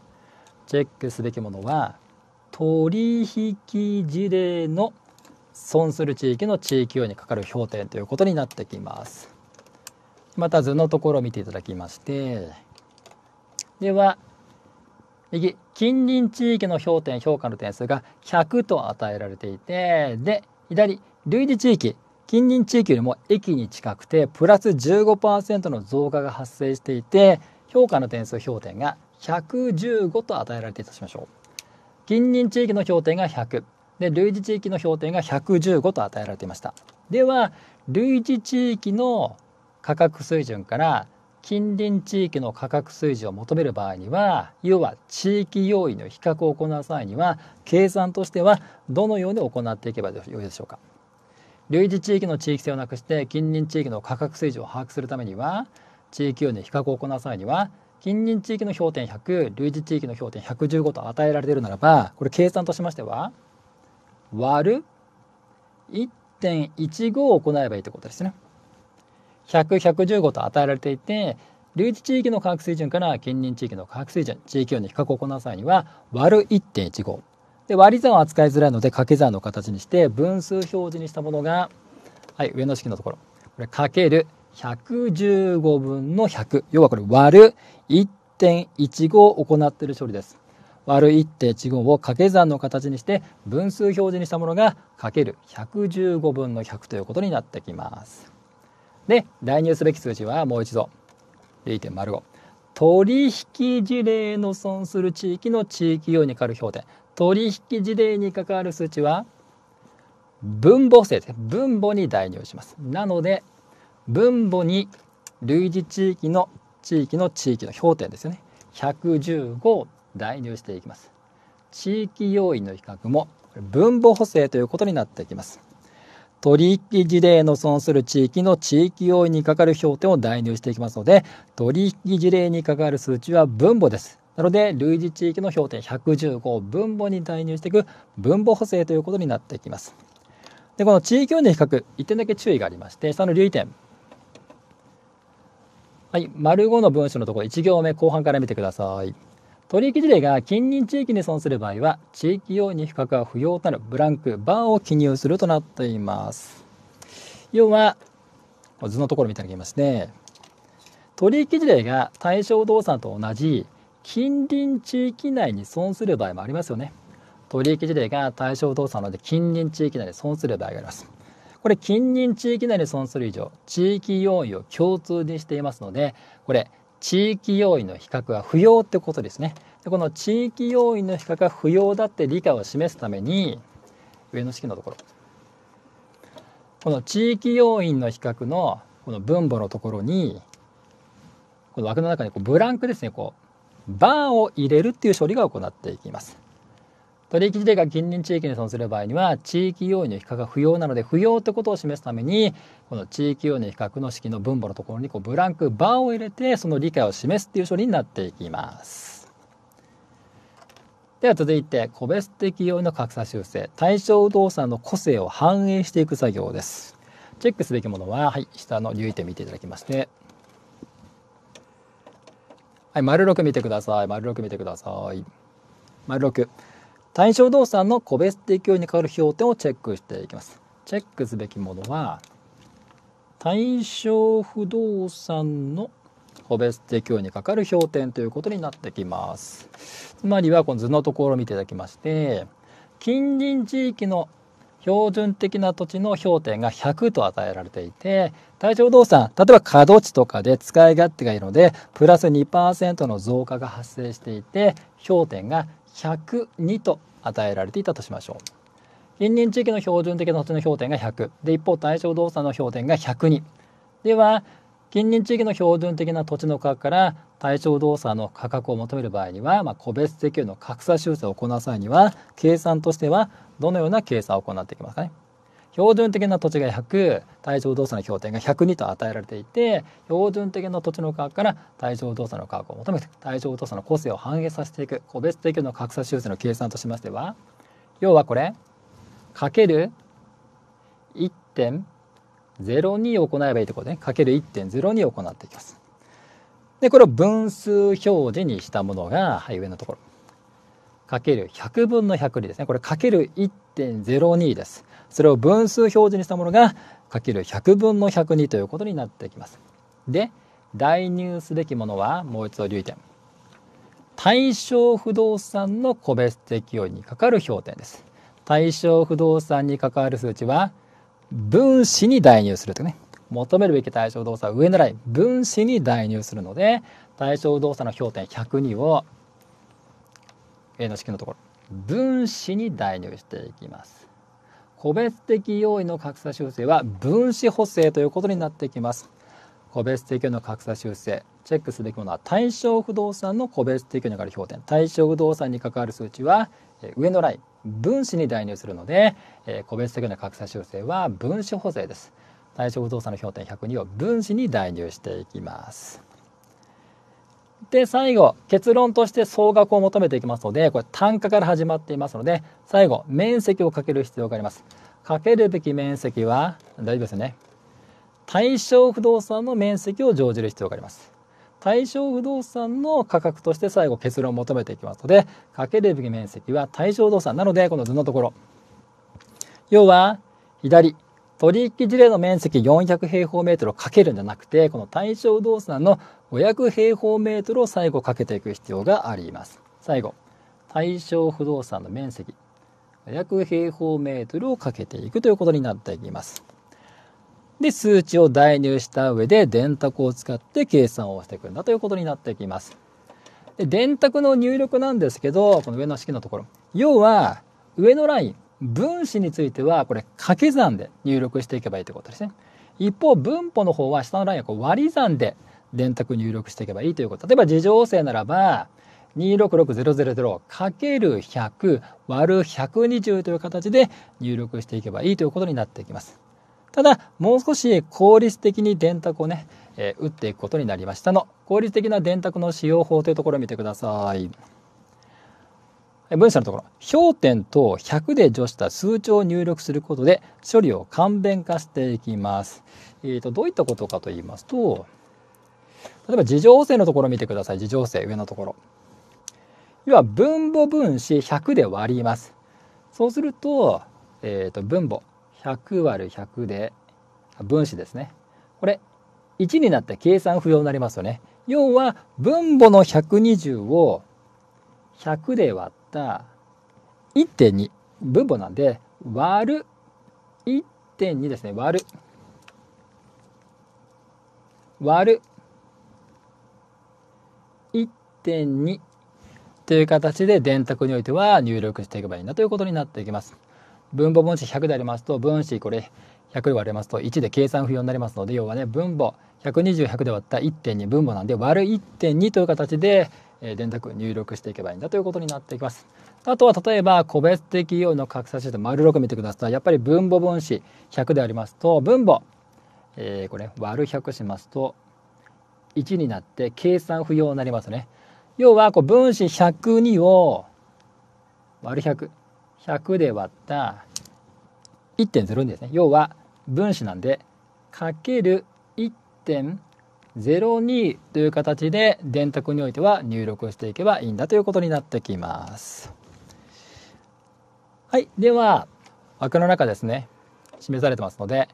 チェックすべきものは取引事例の損する地域の地域要因にかかる評点ということになってきますまた図のところを見ていただきましてでは右近隣地域の評点評価の点数が100と与えられていてで左類似地域近隣地域よりも駅に近くてプラス15%の増加が発生していて評価の点数評点が115と与えられていたとしましょう近隣地域の評点が100で類似地域の評点が115と与えられていましたでは類似地域の価格水準から近隣地域の価格水準を求める場合には要は地域要因の比較を行う際には計算としてはどのように行っていけばよいでしょうか類似地域の地域性をなくして近隣地域の価格水準を把握するためには地域要因の比較を行う際には近隣地域の標点100類似地域の標点115と与えられているならばこれ計算としましては割る1.15を行えばいいということですね。100、115と与えられていて、留置地域の科学水準から近隣地域の科学水準、地域用に比較を行う際には、割る1.15。で、割り算は扱いづらいので、掛け算の形にして、分数表示にしたものが、はい、上の式のところ。これ、かける115分の100。要はこれ、割る1.15を行っている処理です。割る1.15を掛け算の形にして分数表示にしたものがかける115分の100ということになってきます。で代入すべき数字はもう一度0.05取引事例の損する地域の地域用にかかる評点取引事例に関わる数値は分母性です分母に代入しますなので分母に類似地域の地域の地域の評点ですよね115を代入していきます地域要因の比較も分母補正ということになっていきます取引事例の損する地域の地域要因にかかる評点を代入していきますので、取引事例にかかる数値は分母です。なので、類似地域の評点115分母に代入していく分母補正ということになってきます。で、この地域要因の比較、1点だけ注意がありまして、その留意点。はい、丸5の文章のところ1行目後半から見てください。取引事例が近隣地域に損する場合は、地域用に比較が不要となるブランク、バーを記入するとなっています。要は、図のところ見たいにますね。取引事例が対象動産と同じ近隣地域内に損する場合もありますよね。取引事例が対象動産なので近隣地域内で損する場合があります。これ近隣地域内で損する以上、地域要因を共通にしていますので、これ地域要因の比較は不要ってことですね。でこの地域要因の比較は不要だって理解を示すために上の式のところこの地域要因の比較のこの分母のところにこの枠の中にこうブランクですねこうバーを入れるっていう処理が行っていきます。取引自体が近隣地域に損する場合には地域要因の比較が不要なので不要ってことを示すためにこの地域要因の比較の式の分母のところにこうブランクバーを入れてその理解を示すっていう処理になっていきます。では続いて個別的要因の格差修正対象動産の個性を反映していく作業です。チェックすべきものは、はい、下の留意点見ていただきまして、はい、丸6見てください丸6見てください。丸6対象動産の個別適用にかかる評点をチェックしていきます。チェックすべきものは、対象不動産の個別適用にかかる評点ということになってきます。つまりは、この図のところを見ていただきまして、近隣地域の標準的な土地の評点が100と与えられていて、対象動産、例えば過土地とかで使い勝手がいいので、プラス2%の増加が発生していて、評点が102と与えられていたとしましょう。近隣地域の標準的な土地の評点が100で一方対象動産の評点が102では近隣地域の標準的な土地の価格から対象動産の価格を求める場合には、まあ、個別請求の格差修正を行う際には計算としてはどのような計算を行っていきますかね。標準的な土地が100対象動作の標点が102と与えられていて標準的な土地の価格から対象動作の価格を求めて対象動作の個性を反映させていく個別的なの格差修正の計算としましては要はこれかける1.02を行えばいいとこでねかける1.02を行っていきます。でこれを分数表示にしたものが、はい、上のところかける100分の100ですねこれかける1.02です。それを分数表示にしたものがかける100分の102ということになってきます。で代入すべきものはもう一度留意点対象不動産の個別適用にかかる評点です。対象不動産に関わる数値は分子に代入するとね求めるべき対象不動産は上ない分子に代入するので対象不動産の評点102を A の式のところ分子に代入していきます。個別的要因の格差修正は分子補正ということになってきます。個別的要の格差修正チェックすべきものは対象不動産の個別的要にかる評点対象不動産に関わる数値は上のライン分子に代入するので個別的要の格差修正は分子補正です。対象不動産の評点102を分子に代入していきます。で最後結論として総額を求めていきますのでこれ単価から始まっていますので最後面積をかける必要がありますかけるべき面積は大丈夫ですね対象不動産の面積を乗じる必要があります対象不動産の価格として最後結論を求めていきますのでかけるべき面積は対象不動産なのでこの図のところ要は左取引事例の面積400平方メートルをかけるんじゃなくて、この対象動産の500平方メートルを最後かけていく必要があります。最後、対象不動産の面積500平方メートルをかけていくということになっていきます。で、数値を代入した上で電卓を使って計算をしていくんだということになっていきます。で、電卓の入力なんですけど、この上の式のところ。要は、上のライン、分子についてはこれ掛け算で入力していけばいいということですね。一方分母の方は下のラインはこう割り算で電卓入力していけばいいということ。例えば事情正ならば2 6 6 0 0 0かける1 0 0割る120という形で入力していけばいいということになっていきます。ただ、もう少し効率的に電卓をね、えー、打っていくことになりましたの。効率的な電卓の使用法というところを見てください。文章のところ標点と100で除した数値を入力することで処理を簡便化していきます。えーと、どういったことかと言いますと例えば事情性のところを見てください事情性、上のところ。要は分母分子100で割ります。そうすると,、えーと、分母100割る100で分子ですね。これ1になって計算不要になりますよね。要は分母の120を100で割た1.2分母なんで割る1.2ですね割る割る1.2という形で電卓においては入力していけばいいんだということになっていきます。分母分子100でありますと分子これ100で割れますと1で計算不要になりますので要はね分母120100で割った1.2分母なんで割る1.2という形で電卓入力していけばいいんだということになっていきます。あとは例えば個別的用の格差シート丸6見てください。やっぱり分母分子100でありますと分母、えー、これ割る100しますと1になって計算不要になりますね。要はこう分子102を割る100。100で割った1 0ですね。要は分子なんでかける1 0 02という形で電卓においては入力していけばいいんだということになってきます。はい。では、枠の中ですね、示されてますので、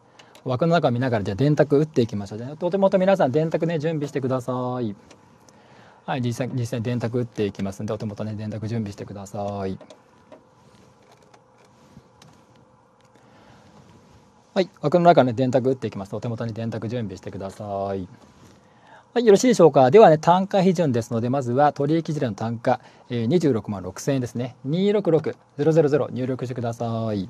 枠の中を見ながら、じゃあ電卓打っていきましょう。とてもと皆さん電卓ね、準備してください。はい、実際、実際電卓打っていきますので、お手元ね、電卓準備してください。はい、枠の中ね、電卓打っていきますお手元に電卓準備してください。はい、よろしいでしょうか。ではね、単価基準ですので、まずは取引事例の単価、えー、26万6000円ですね。266000入力してください。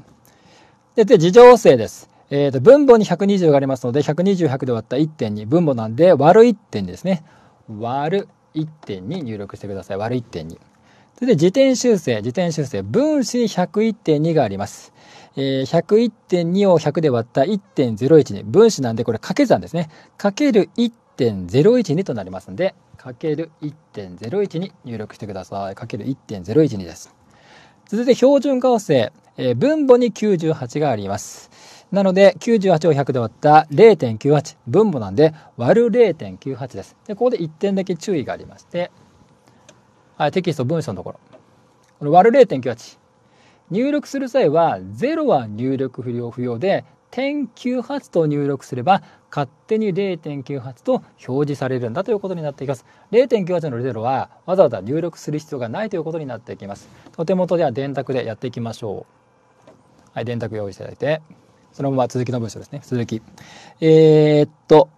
で、で事情性です。えっ、ー、と、分母に120がありますので、120、100で割った1.2、分母なんで、割る1.2ですね。割る1.2入力してください。割る1.2。それで、時点修正、時点修正、分子101.2があります。えー、101.2を100で割った1.01に、分子なんでこれ掛け算ですね。かける1.2 1.012となりますんで、かける1.012入力してください。かける1.012です。続いて標準化合成、えー、分母に98があります。なので、98を100で割った0.98、分母なんで割る0.98です。で、ここで1点だけ注意がありまして、はい、テキスト文章のところ。この割る0.98。入力する際は、0は入力不良不要で、点九八と入力すれば勝手に零点九八と表示されるんだということになっています零点九八の0はわざわざ入力する必要がないということになっていきますお手元では電卓でやっていきましょうはい電卓用意していただいてそのまま続きの文章ですね続きえー、っと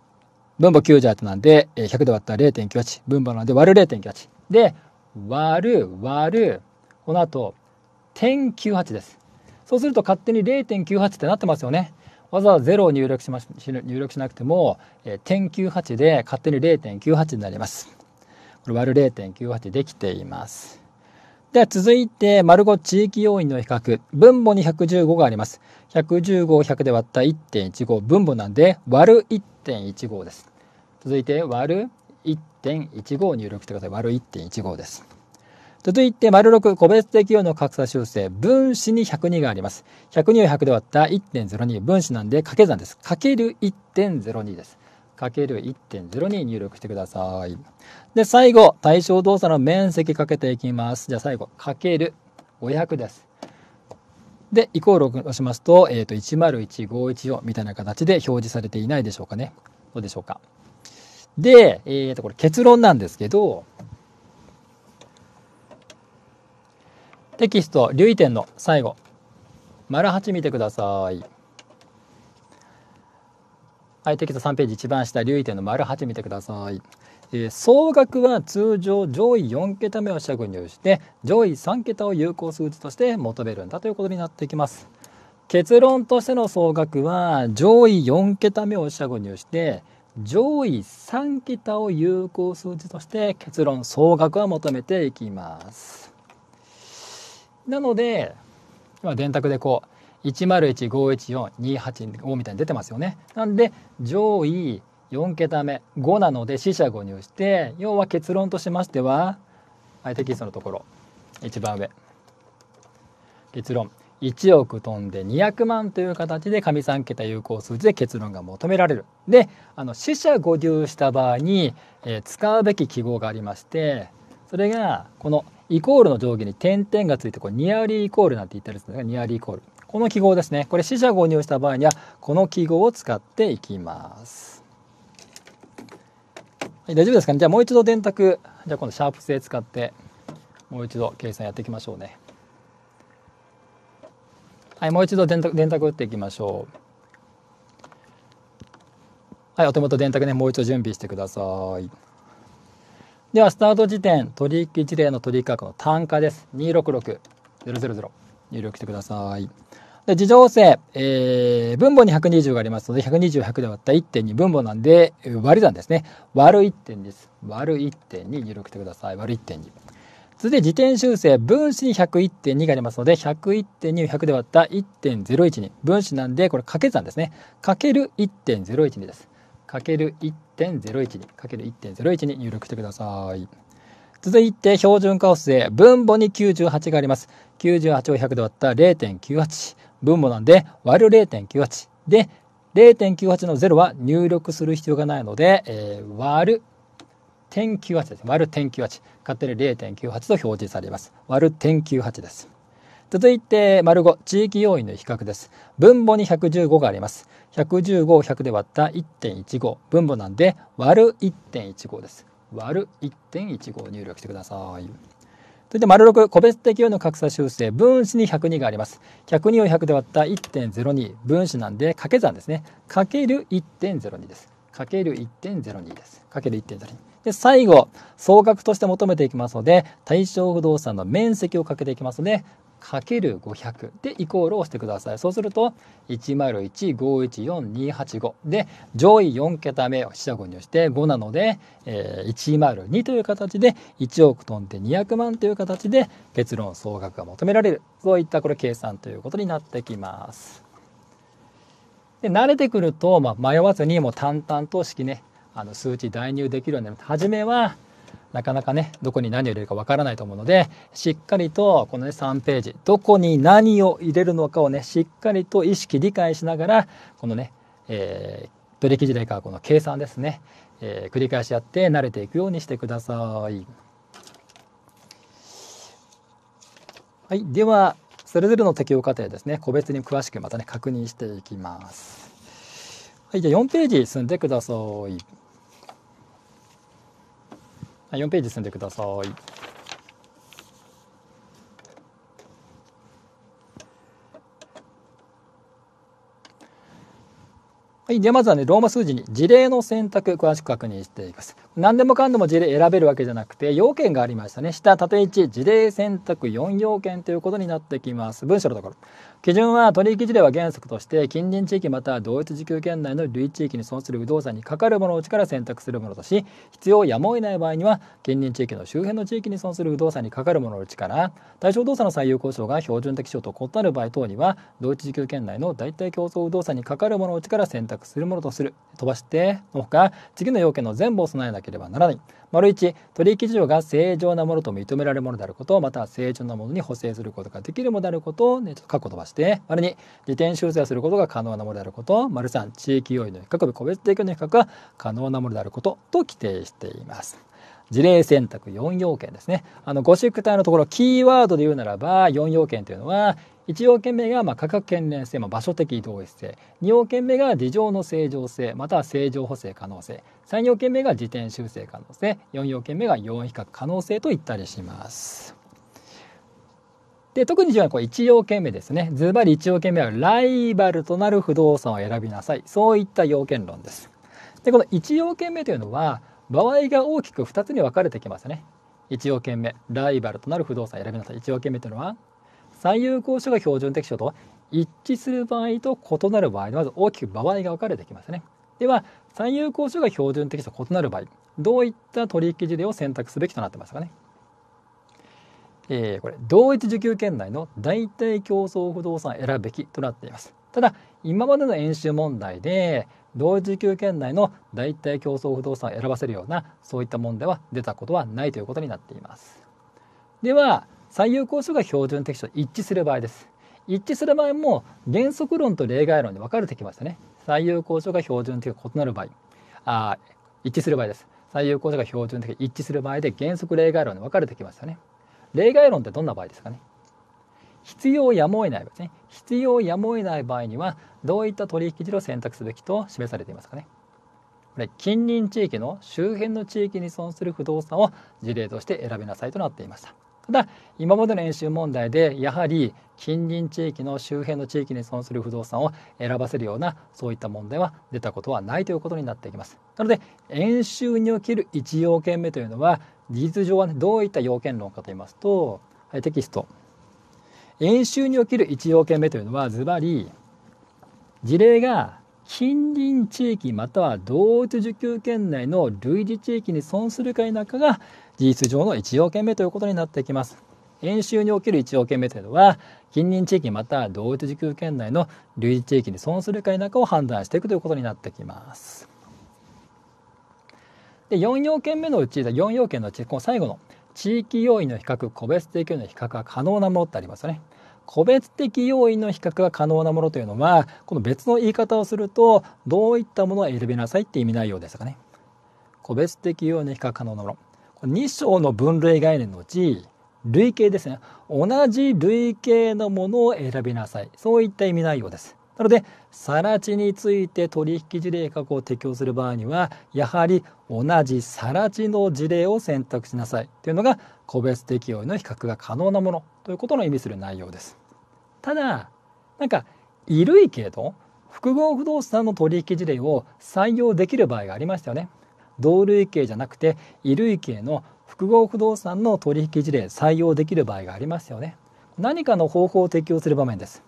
分母98なんで1 0で割ったら点九八、分母なんで割る零点九八で割る割るこの後点九八ですそうすると勝手に0.98ってなってますよねわざわざ0を入力しまし入力しなくても、えー、0.98で勝手に0.98になります。これ割る0.98できています。では続いて、丸5地域要因の比較。分母に115があります。115を100で割った1.15。分母なんで割る1.15です。続いて、割る1.15を入力してください。割る1.15です。続いて、丸6、個別適用の格差修正、分子に102があります。102を100で割った1.02、分子なんで掛け算です。かける1.02です。かける1.02入力してください。で、最後、対象動作の面積かけていきます。じゃあ最後、かける500です。で、イコールを押しますと、えっ、ー、と、101514みたいな形で表示されていないでしょうかね。どうでしょうか。で、えっ、ー、と、これ結論なんですけど、テキスト留意点の最後丸八見てくださいはいテキスト3ページ一番下留意点の丸八見てください、えー、総額は通常上位4桁目を着入して上位3桁を有効数字として求めるんだということになってきます結論としての総額は上位4桁目を着入して上位3桁を有効数字として結論総額は求めていきますなので、ま電卓でこう101514285みたいに出てますよね。なんで上位4桁目5なので四捨五入して要は結論としましては、はい、テキストのところ一番上結論1億飛んで200万という形で上3桁有効数字で結論が求められる。であの四捨五入した場合に、えー、使うべき記号がありましてそれがこの「イコールの上下に点々がついてこれニアリーイコールなんて言ったりするんですがニアリーイコールこの記号ですねこれ四捨五入した場合にはこの記号を使っていきます、はい、大丈夫ですかねじゃあもう一度電卓じゃあ今度シャープ性使ってもう一度計算やっていきましょうねはいもう一度電卓電卓打っていきましょうはいお手元電卓ねもう一度準備してくださいでは、スタート時点、取引事例の取引額の単価です。266000入力してください。で、事情性、えー、分母に120がありますので、120、100で割った1.2分母なんで、割り算ですね。割る1.2です。割る1.2入力してください。割る1.2。続いて、時点修正、分子に101.2がありますので、101.2を100で割った1.012。分子なんで、これ掛け算ですね。かける1.012です。かける1.01にかける1.01に入力してください。続いて標準カオスで分母に98があります。98を100で割った0.98。分母なんで割る0.98。で、0.98の0は入力する必要がないので、えー、割る点98です。割る点98。勝手に0.98と表示されます。割る点98です。続いて、丸5、地域要因の比較です。分母に115があります。115を100で割った1.15。分母なんで、割る1.15です。割る1.15を入力してください。そいて、丸6、個別適用の格差修正。分子に102があります。102を100で割った1.02。分子なんで、掛け算ですね。かける1.02です。かける1.02です。かける1.02。で、最後、総額として求めていきますので、対象不動産の面積をかけていきますので、る5 0 0でイコールをしてください。そうすると、101514285で、上位4桁目を四捨五入して5なので、えー、102という形で、1億飛んで200万という形で、結論総額が求められる。そういったこれ計算ということになってきます。で慣れてくると、まあ、迷わずにもう淡々と式ねあの数値代入できるようになります。初めはなかなかねどこに何を入れるかわからないと思うのでしっかりとこのね3ページどこに何を入れるのかをねしっかりと意識理解しながらこのね、えー、取引事例からこの計算ですね、えー、繰り返しやって慣れていくようにしてください。はい、ではそれぞれの適用過程ですね個別に詳しくまたね確認していきます。はい、じゃあ4ページ進んでください。4ページ進んでください。はい、ではまずはね、ローマ数字に事例の選択、詳しく確認していきます。何でもかんでも事例選べるわけじゃなくて、要件がありましたね。下、縦1、事例選択4要件ということになってきます。文章のところ。基準は取引事例は原則として近隣地域または同一時給圏内の類地域に損する不動産にかかるものうちから選択するものとし必要やむを得ない場合には近隣地域の周辺の地域に損する不動産にかかるもののうちから対象動作の採用交渉が標準的用と異なる場合等には同一時給圏内の代替競争不動産にかかるもののうちから選択するものとする飛ばしてのほか次の要件の全部を備えなければならない丸1取引事情が正常なものと認められるものであることまたは正常なものに補正することができるものであることを、ね、ちょっと過去飛ばして丸2利点修正することが可能なものであること丸3地域要因の比較個別提供の比較が可能なものであることと規定しています。事例選択4要件ですね。あの、ゴシック体のところ、キーワードで言うならば、4要件というのは、1要件目がま価格懸念性、まあ、場所的同一性2要件目が事情の正常性または正常補正可能性3要件目が時点修正可能性4要件目が4比較可能性といったりします。で特に重要なこれ1要件目ですねズバリ1要件目はライバルとなる不動産を選びなさいそういった要件論です。でこの1要件目というのは場合が大きく2つに分かれてきますね1要件目ライバルとなる不動産選びなさい1要件目というのは最優効書が標準的所と一致する場合と異なる場合まず大きく場合が分かれてきますねでは最優効書が標準的所と異なる場合どういった取引事例を選択すべきとなってますかねえー、これ同一受給圏内の代替競争不動産選ぶべきとなっていますただ今までの演習問題で同時給圏内の代替競争不動産を選ばせるようなそういったもんでは出たことはないということになっていますでは最優公書が標準的所一致する場合です一致する場合も原則論と例外論で分かれてきましたね最優公書が標準的が異なる場合あ一致する場合です最優公書が標準的一致する場合で原則例外論に分かれてきましたね例外論ってどんな場合ですかね必要やむを得ない場合ですね必要やむを得ない場合にはどういった取引所を選択すべきと示されていますかねこれ近隣地域の周辺の地域に損する不動産を事例として選びなさいとなっていましたただ今までの演習問題でやはり近隣地域の周辺の地域に損する不動産を選ばせるようなそういった問題は出たことはないということになっていきますなので演習における1要件目というのは事実上は、ね、どういった要件論かと言いますとはい、テキスト演習における1要件目というのはズバリ事例が近隣地域または同一受給圏内の類似地域に損するか否かが事実上の1要件目ということになってきます。演習における1要件目というのは近隣地域または同一受給圏内の類似地域に損するか否かを判断していくということになってきます。で4要件目のうち4要件のうちこの最後の地域要因の比較個別的要因の比較が可能なものってありますよね。個別的要因の比較が可能なものというのはこの別の言い方をするとどういったものを選びなさいって意味ないようですがね個別的要因の比較可能なものこれ2章の分類概念のうち類型ですね同じ類型のものを選びなさいそういった意味ないようですなので更地について取引事例過去を適用する場合にはやはり同じ更地の事例を選択しなさいというのが個別適用の比較が可能なものということの意味する内容です。ただなんか衣類系と複合不動産の取引事例を採用できる場合がありましたよね。同類型じゃなくて衣類系の複合不動産の取引事例採用できる場合がありますよね。何かの方法を適用する場面です。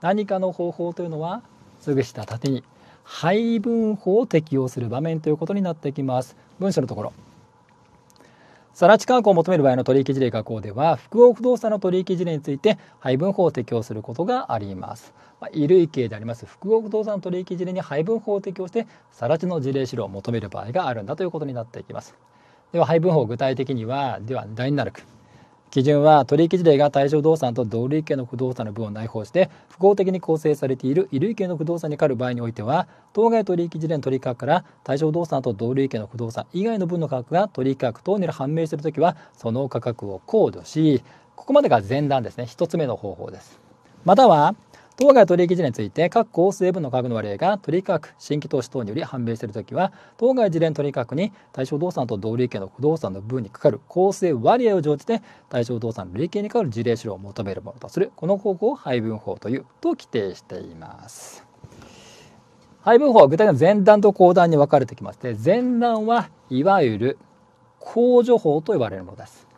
何かの方法というのはすぐた縦に配分法を適用する場面ということになってきます文章のところ更地観光を求める場合の取引事例加工では複合不動産の取引事例について配分法を適用することがあります、まあ、衣類系であります複合不動産取引事例に配分法を適用して更地の事例資料を求める場合があるんだということになっていきますでは配分法具体的にはでは第7区基準は取引事例が対象動産と同類型の不動産の分を内包して複合的に構成されている異類型の不動産にかかる場合においては当該取引事例の取引額から対象動産と同類型の不動産以外の分の価格が取引価格等によ判明するときはその価格を考慮しここまでが前段ですね1つ目の方法ですまたは当該取引時について、各項数 A 分の株の割合が取引価格、新規投資等により判明しているときは、当該事例の取引価格に対象動産と同類型の不動産の分にかかる構成割合を乗じて、対象動産の累計にかかる事例資料を求めるものとする、この方法を配分法というと規定しています。配分法は具体的な前段と後段に分かれてきまして、前段はいわゆる控除法と呼ばれるものです。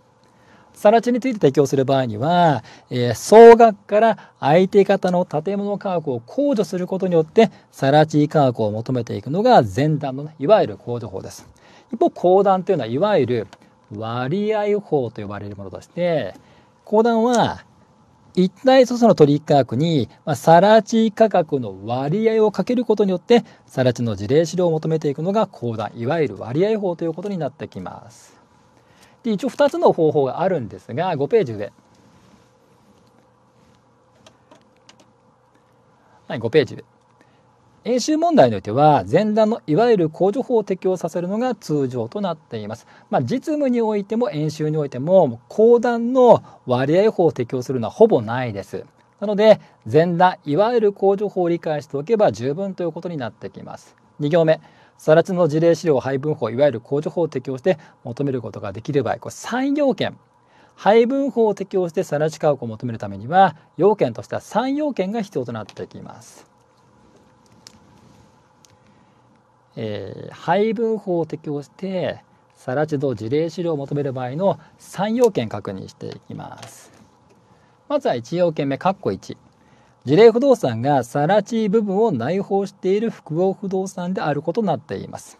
更地について提供する場合には、えー、総額から相手方の建物価格を控除することによって、更地価格を求めていくのが前段の、いわゆる控除法です。一方、公団というのは、いわゆる割合法と呼ばれるものとして、公団は、一体そ数の取引価格に、まあ、更地価格の割合をかけることによって、更地の事例資料を求めていくのが後段、いわゆる割合法ということになってきます。で一応2つの方法があるんですが5ページ上、はい、5ページ上演習問題においては前段のいわゆる控除法を適用させるのが通常となっています、まあ、実務においても演習においても後段の割合法を適用するのはほぼないですなので前段いわゆる控除法を理解しておけば十分ということになってきます2行目再来の事例資料配分法いわゆる控除法を適用して求めることができる場合これ3要件配分法を適用して更地価格を求めるためには要件としては3要件が必要となってきます。えー、配分法を適用して更地度事例資料を求める場合の3要件確認していきます。まずは1要件目括弧1事例不動産が更地部分を内包している複合不動産であることになっています。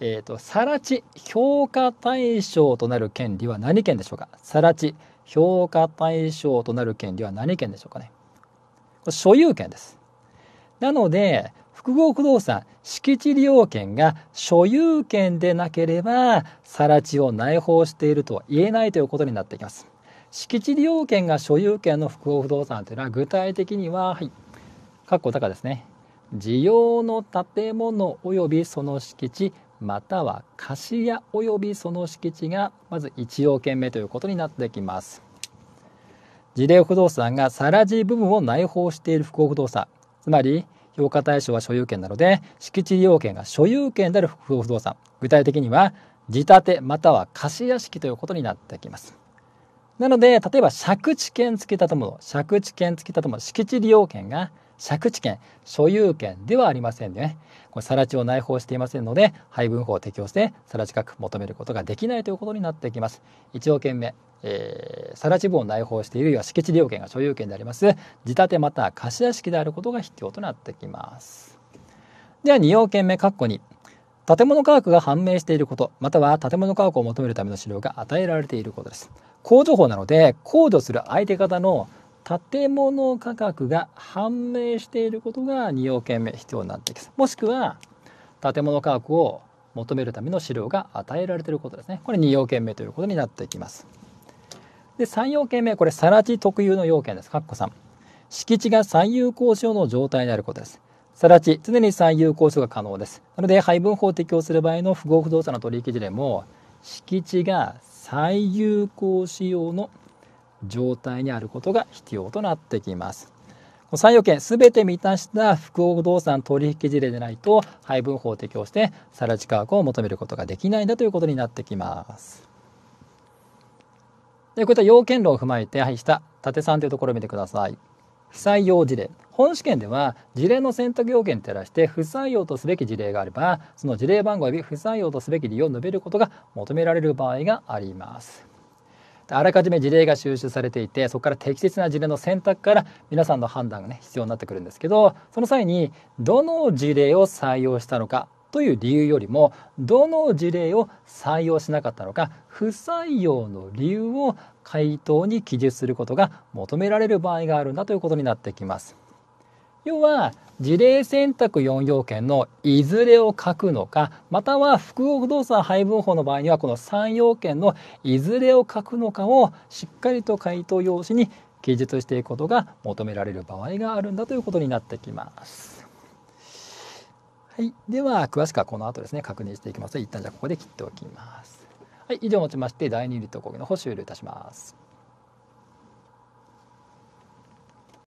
えっ、ー、と、更地評価対象となる権利は何権でしょうか更地評価対象となる権利は何権でしょうかねこれ所有権です。なので、複合不動産敷地利用権が所有権でなければ更地を内包しているとは言えないということになってきます。敷地利用権が所有権の複合不動産というのは具体的には、はい、かっこ高ですね需要の建物及びその敷地または貸家及びその敷地がまず1要件目ということになってきます事例不動産が更地部分を内包している複合不動産つまり評価対象は所有権なので敷地利用権が所有権である複合不動産具体的には自建または貸家式ということになってきますなので、例えば借地権付き建物、借地権付き建物、敷地利用権が借地権、所有権ではありませんね。これ、更地を内包していませんので、配分法を適用して、更地価格求めることができないということになってきます。1条件目、えー、更地部を内包しているいは敷地利用権が所有権であります、自建てまたは貸し屋敷であることが必要となってきます。では、2要件目、括弧2。建物価格が判明していることまたは建物価格を求めるための資料が与えられていることです控除法なので控除する相手方の建物価格が判明していることが2要件目必要になってきます。もしくは建物価格を求めるための資料が与えられていることですね。これ2要件目ということになってきます。で3要件目これ更地特有の要件です。かっこ3。敷地が最優交渉の状態であることです。すなち常に最優構想が可能です。なので配分法を適用する場合の符合不動産の取引事例も敷地が最有効使用の状態にあることが必要となってきます。この3要件全て満たした複合不動産取引事例でないと配分法を適用して更地価格を求めることができないんだということになってきます。でこういった要件論を踏まえて廃した縦3というところを見てください。不採用事例本試験では事例の選択要件に照らして不採用とすべき事例があればその事例番号及び不採用とすべき理由を述べることが求められる場合がありますあらかじめ事例が収集されていてそこから適切な事例の選択から皆さんの判断がね必要になってくるんですけどその際にどの事例を採用したのかという理由よりもどの事例を採用しなかったのか不採用の理由を回答に記述することが求められる場合があるんだということになってきます。要は事例選択4要件のいずれを書くのかまたは複合不動産配分法の場合にはこの3要件のいずれを書くのかをしっかりと回答用紙に記述していくことが求められる場合があるんだということになってきます。はい、では詳しくはこの後ですね確認していきますので一旦じゃあここで切っておきます。はい、以上をもちまして第2リット攻撃の補終了いたします。